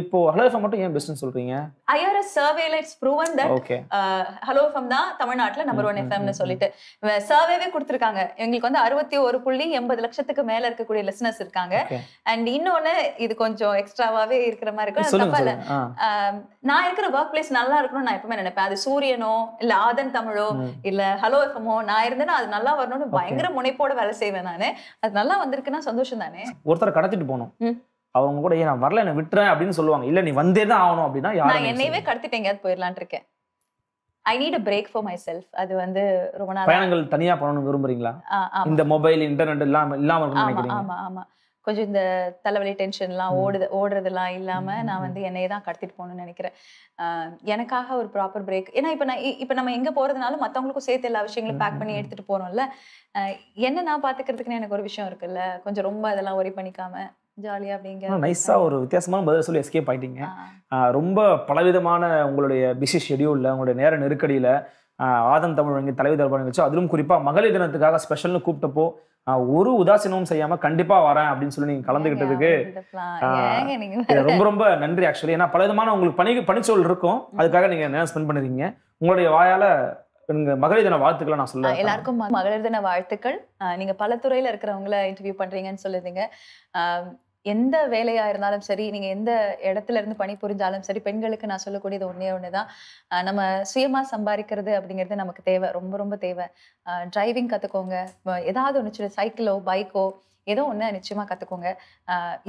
இப்போ ஹலோ எஃப்எம் மட்டும் ஏன் பெஸ்ட்னு சொல்றீங்க ஐஆர்எஸ் சர்வேல it's proven that hello FM தான் தமிழ்நாட்டுல நம்பர் ஒன் எஃப்எம்னு சொல்லிட்டு சர்வேவே கொடுத்துருக்காங்க எங்களுக்கு வந்து அறுபத்தி ஒரு புள்ளி எண்பது லட்சத்துக்கு மேல இருக்கக்கூடிய லிசனர்ஸ் இருக்காங்க அண்ட் இன்னொன்னு இது கொஞ்சம் எக்ஸ்ட்ராவாவே இருக்கிற மாதிரி இருக்கும் நான் இருக்கிற ஒர்க் பிளேஸ் இமேஜ் நல்லா இருக்கணும்னு நான் எப்பவுமே நினைப்பேன் அது சூரியனோ இல்ல ஆதன் தமிழோ இல்ல ஹலோ எஃப்எமோ நான் இருந்தேன்னா அது நல்லா வரணும்னு பயங்கர முனைப்போட வேலை செய்வேன் நானு அது நல்லா வந்திருக்குன்னா சந்தோஷம் தானே ஒருத்தர் கடத்திட்டு போனோம் அவங்க கூட ஏன் நான் வரல என்ன விட்டுறேன் அப்படின்னு சொல்லுவாங்க இல்ல நீ வந்தே தான் ஆகணும் அப்படின்னா நான் என்னையவே கடத்திட்டு எங்கேயாவது போயிடலான் இருக்கேன் I need a break for myself அது வந்து ரொம்ப நாள் பயணங்கள் தனியா பண்ணணும் விரும்புறீங்களா இந்த மொபைல் இன்டர்நெட் இல்லாம இல்லாம இருக்கணும் நினைக்கிறீங்க ஆமா ஆமா கொஞ்சம் இந்த தலைவலி டென்ஷன்லாம் ஓடுது ஓடுறதெல்லாம் இல்லாமல் நான் வந்து என்னையே தான் கடத்திட்டு போகணும்னு நினைக்கிறேன் எனக்காக ஒரு ப்ராப்பர் பிரேக் ஏன்னா இப்போ நான் இப்போ நம்ம எங்கே போகிறதுனாலும் மற்றவங்களுக்கும் சேர்த்து எல்லா விஷயங்களும் பேக் பண்ணி எடுத்துகிட்டு போகிறோம்ல என்ன நான் பார்த்துக்கிறதுக்குன்னு எனக்கு ஒரு விஷயம் இருக்குல்ல கொஞ்சம் ரொம்ப இதெல்லாம் ஒரி பண்ணிக்காம ஜாலியாக அப்படிங்க நைஸாக ஒரு வித்தியாசமான பதில் சொல்லி எஸ்கேப் ஆகிட்டீங்க ரொம்ப பலவிதமான உங்களுடைய பிஸி ஷெடியூலில் உங்களுடைய நேர நெருக்கடியில் ஆதம் தமிழ் வங்கி தலைவி தொடர்பான வச்சு அதிலும் குறிப்பாக மகளிர் தினத்துக்காக ஸ்பெஷல்னு கூப்பிட்டப்போ ஒரு உதாசீனமும் செய்யாம கண்டிப்பா வரேன் அப்படின்னு சொல்லி நீங்க கலந்துகிட்டதுக்கு ரொம்ப ரொம்ப நன்றி ஆக்சுவலி ஏன்னா பல விதமான உங்களுக்கு பணி பணிச்சொல் இருக்கும் அதுக்காக நீங்க நேரம் ஸ்பெண்ட் பண்ணிருக்கீங்க உங்களுடைய வாயால மகளிர் தின வாழ்த்துக்களை நான் சொல்லுவேன் எல்லாருக்கும் மகளிர் தின வாழ்த்துக்கள் நீங்க பல துறையில இருக்கிறவங்கள இன்டர்வியூ பண்றீங்கன்னு சொல்லுதீங்க எந்த வேலையா இருந்தாலும் சரி நீங்க எந்த இடத்துல இருந்து பணி புரிஞ்சாலும் சரி பெண்களுக்கு நான் சொல்லக்கூடியது ஒன்னே ஒண்ணுதான் நம்ம சுயமா சம்பாதிக்கிறது அப்படிங்கிறது நமக்கு தேவை ரொம்ப ரொம்ப தேவை டிரைவிங் கத்துக்கோங்க ஏதாவது ஒன்று சைக்கிளோ பைக்கோ ஏதோ ஒன்று நிச்சயமா கத்துக்கோங்க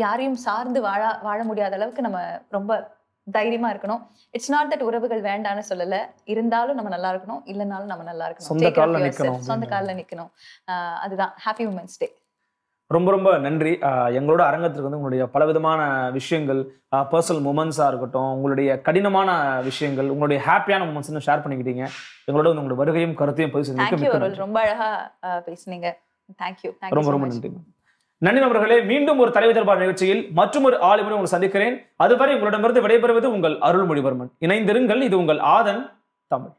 யாரையும் சார்ந்து வாழ வாழ முடியாத அளவுக்கு நம்ம ரொம்ப தைரியமா இருக்கணும் இட்ஸ் நாட் தட் உறவுகள் வேண்டான்னு சொல்லல இருந்தாலும் நம்ம நல்லா இருக்கணும் இல்லைனாலும் நம்ம நல்லா இருக்கணும் சொந்த காலில் நிற்கணும் அதுதான் ஹாப்பி உமன்ஸ் டே ரொம்ப ரொம்ப நன்றி எங்களோட அரங்கத்திற்கு வந்து உங்களுடைய பலவிதமான விஷயங்கள் பர்சனல் மூமெண்ட்ஸாக இருக்கட்டும் உங்களுடைய கடினமான விஷயங்கள் உங்களுடைய ஹாப்பியான மூமெண்ட்ஸ் ஷேர் பண்ணிக்கிட்டீங்க எங்களோட வந்து உங்களோட வருகையும் கருத்தையும் பதிவு செஞ்சு ரொம்ப அழகாக பேசுனீங்க தேங்க்யூ ரொம்ப ரொம்ப நன்றி நன்றி நண்பர்களே மீண்டும் ஒரு தலைவர் தொடர்பான நிகழ்ச்சியில் மற்றும் ஒரு ஆளுமுறை உங்களை சந்திக்கிறேன் அதுவரை உங்களிடமிருந்து விடைபெறுவது உங்கள் அருள்மொழிவர்மன் இணைந்திருங்கள் இது உங்கள் ஆதன் தமிழ்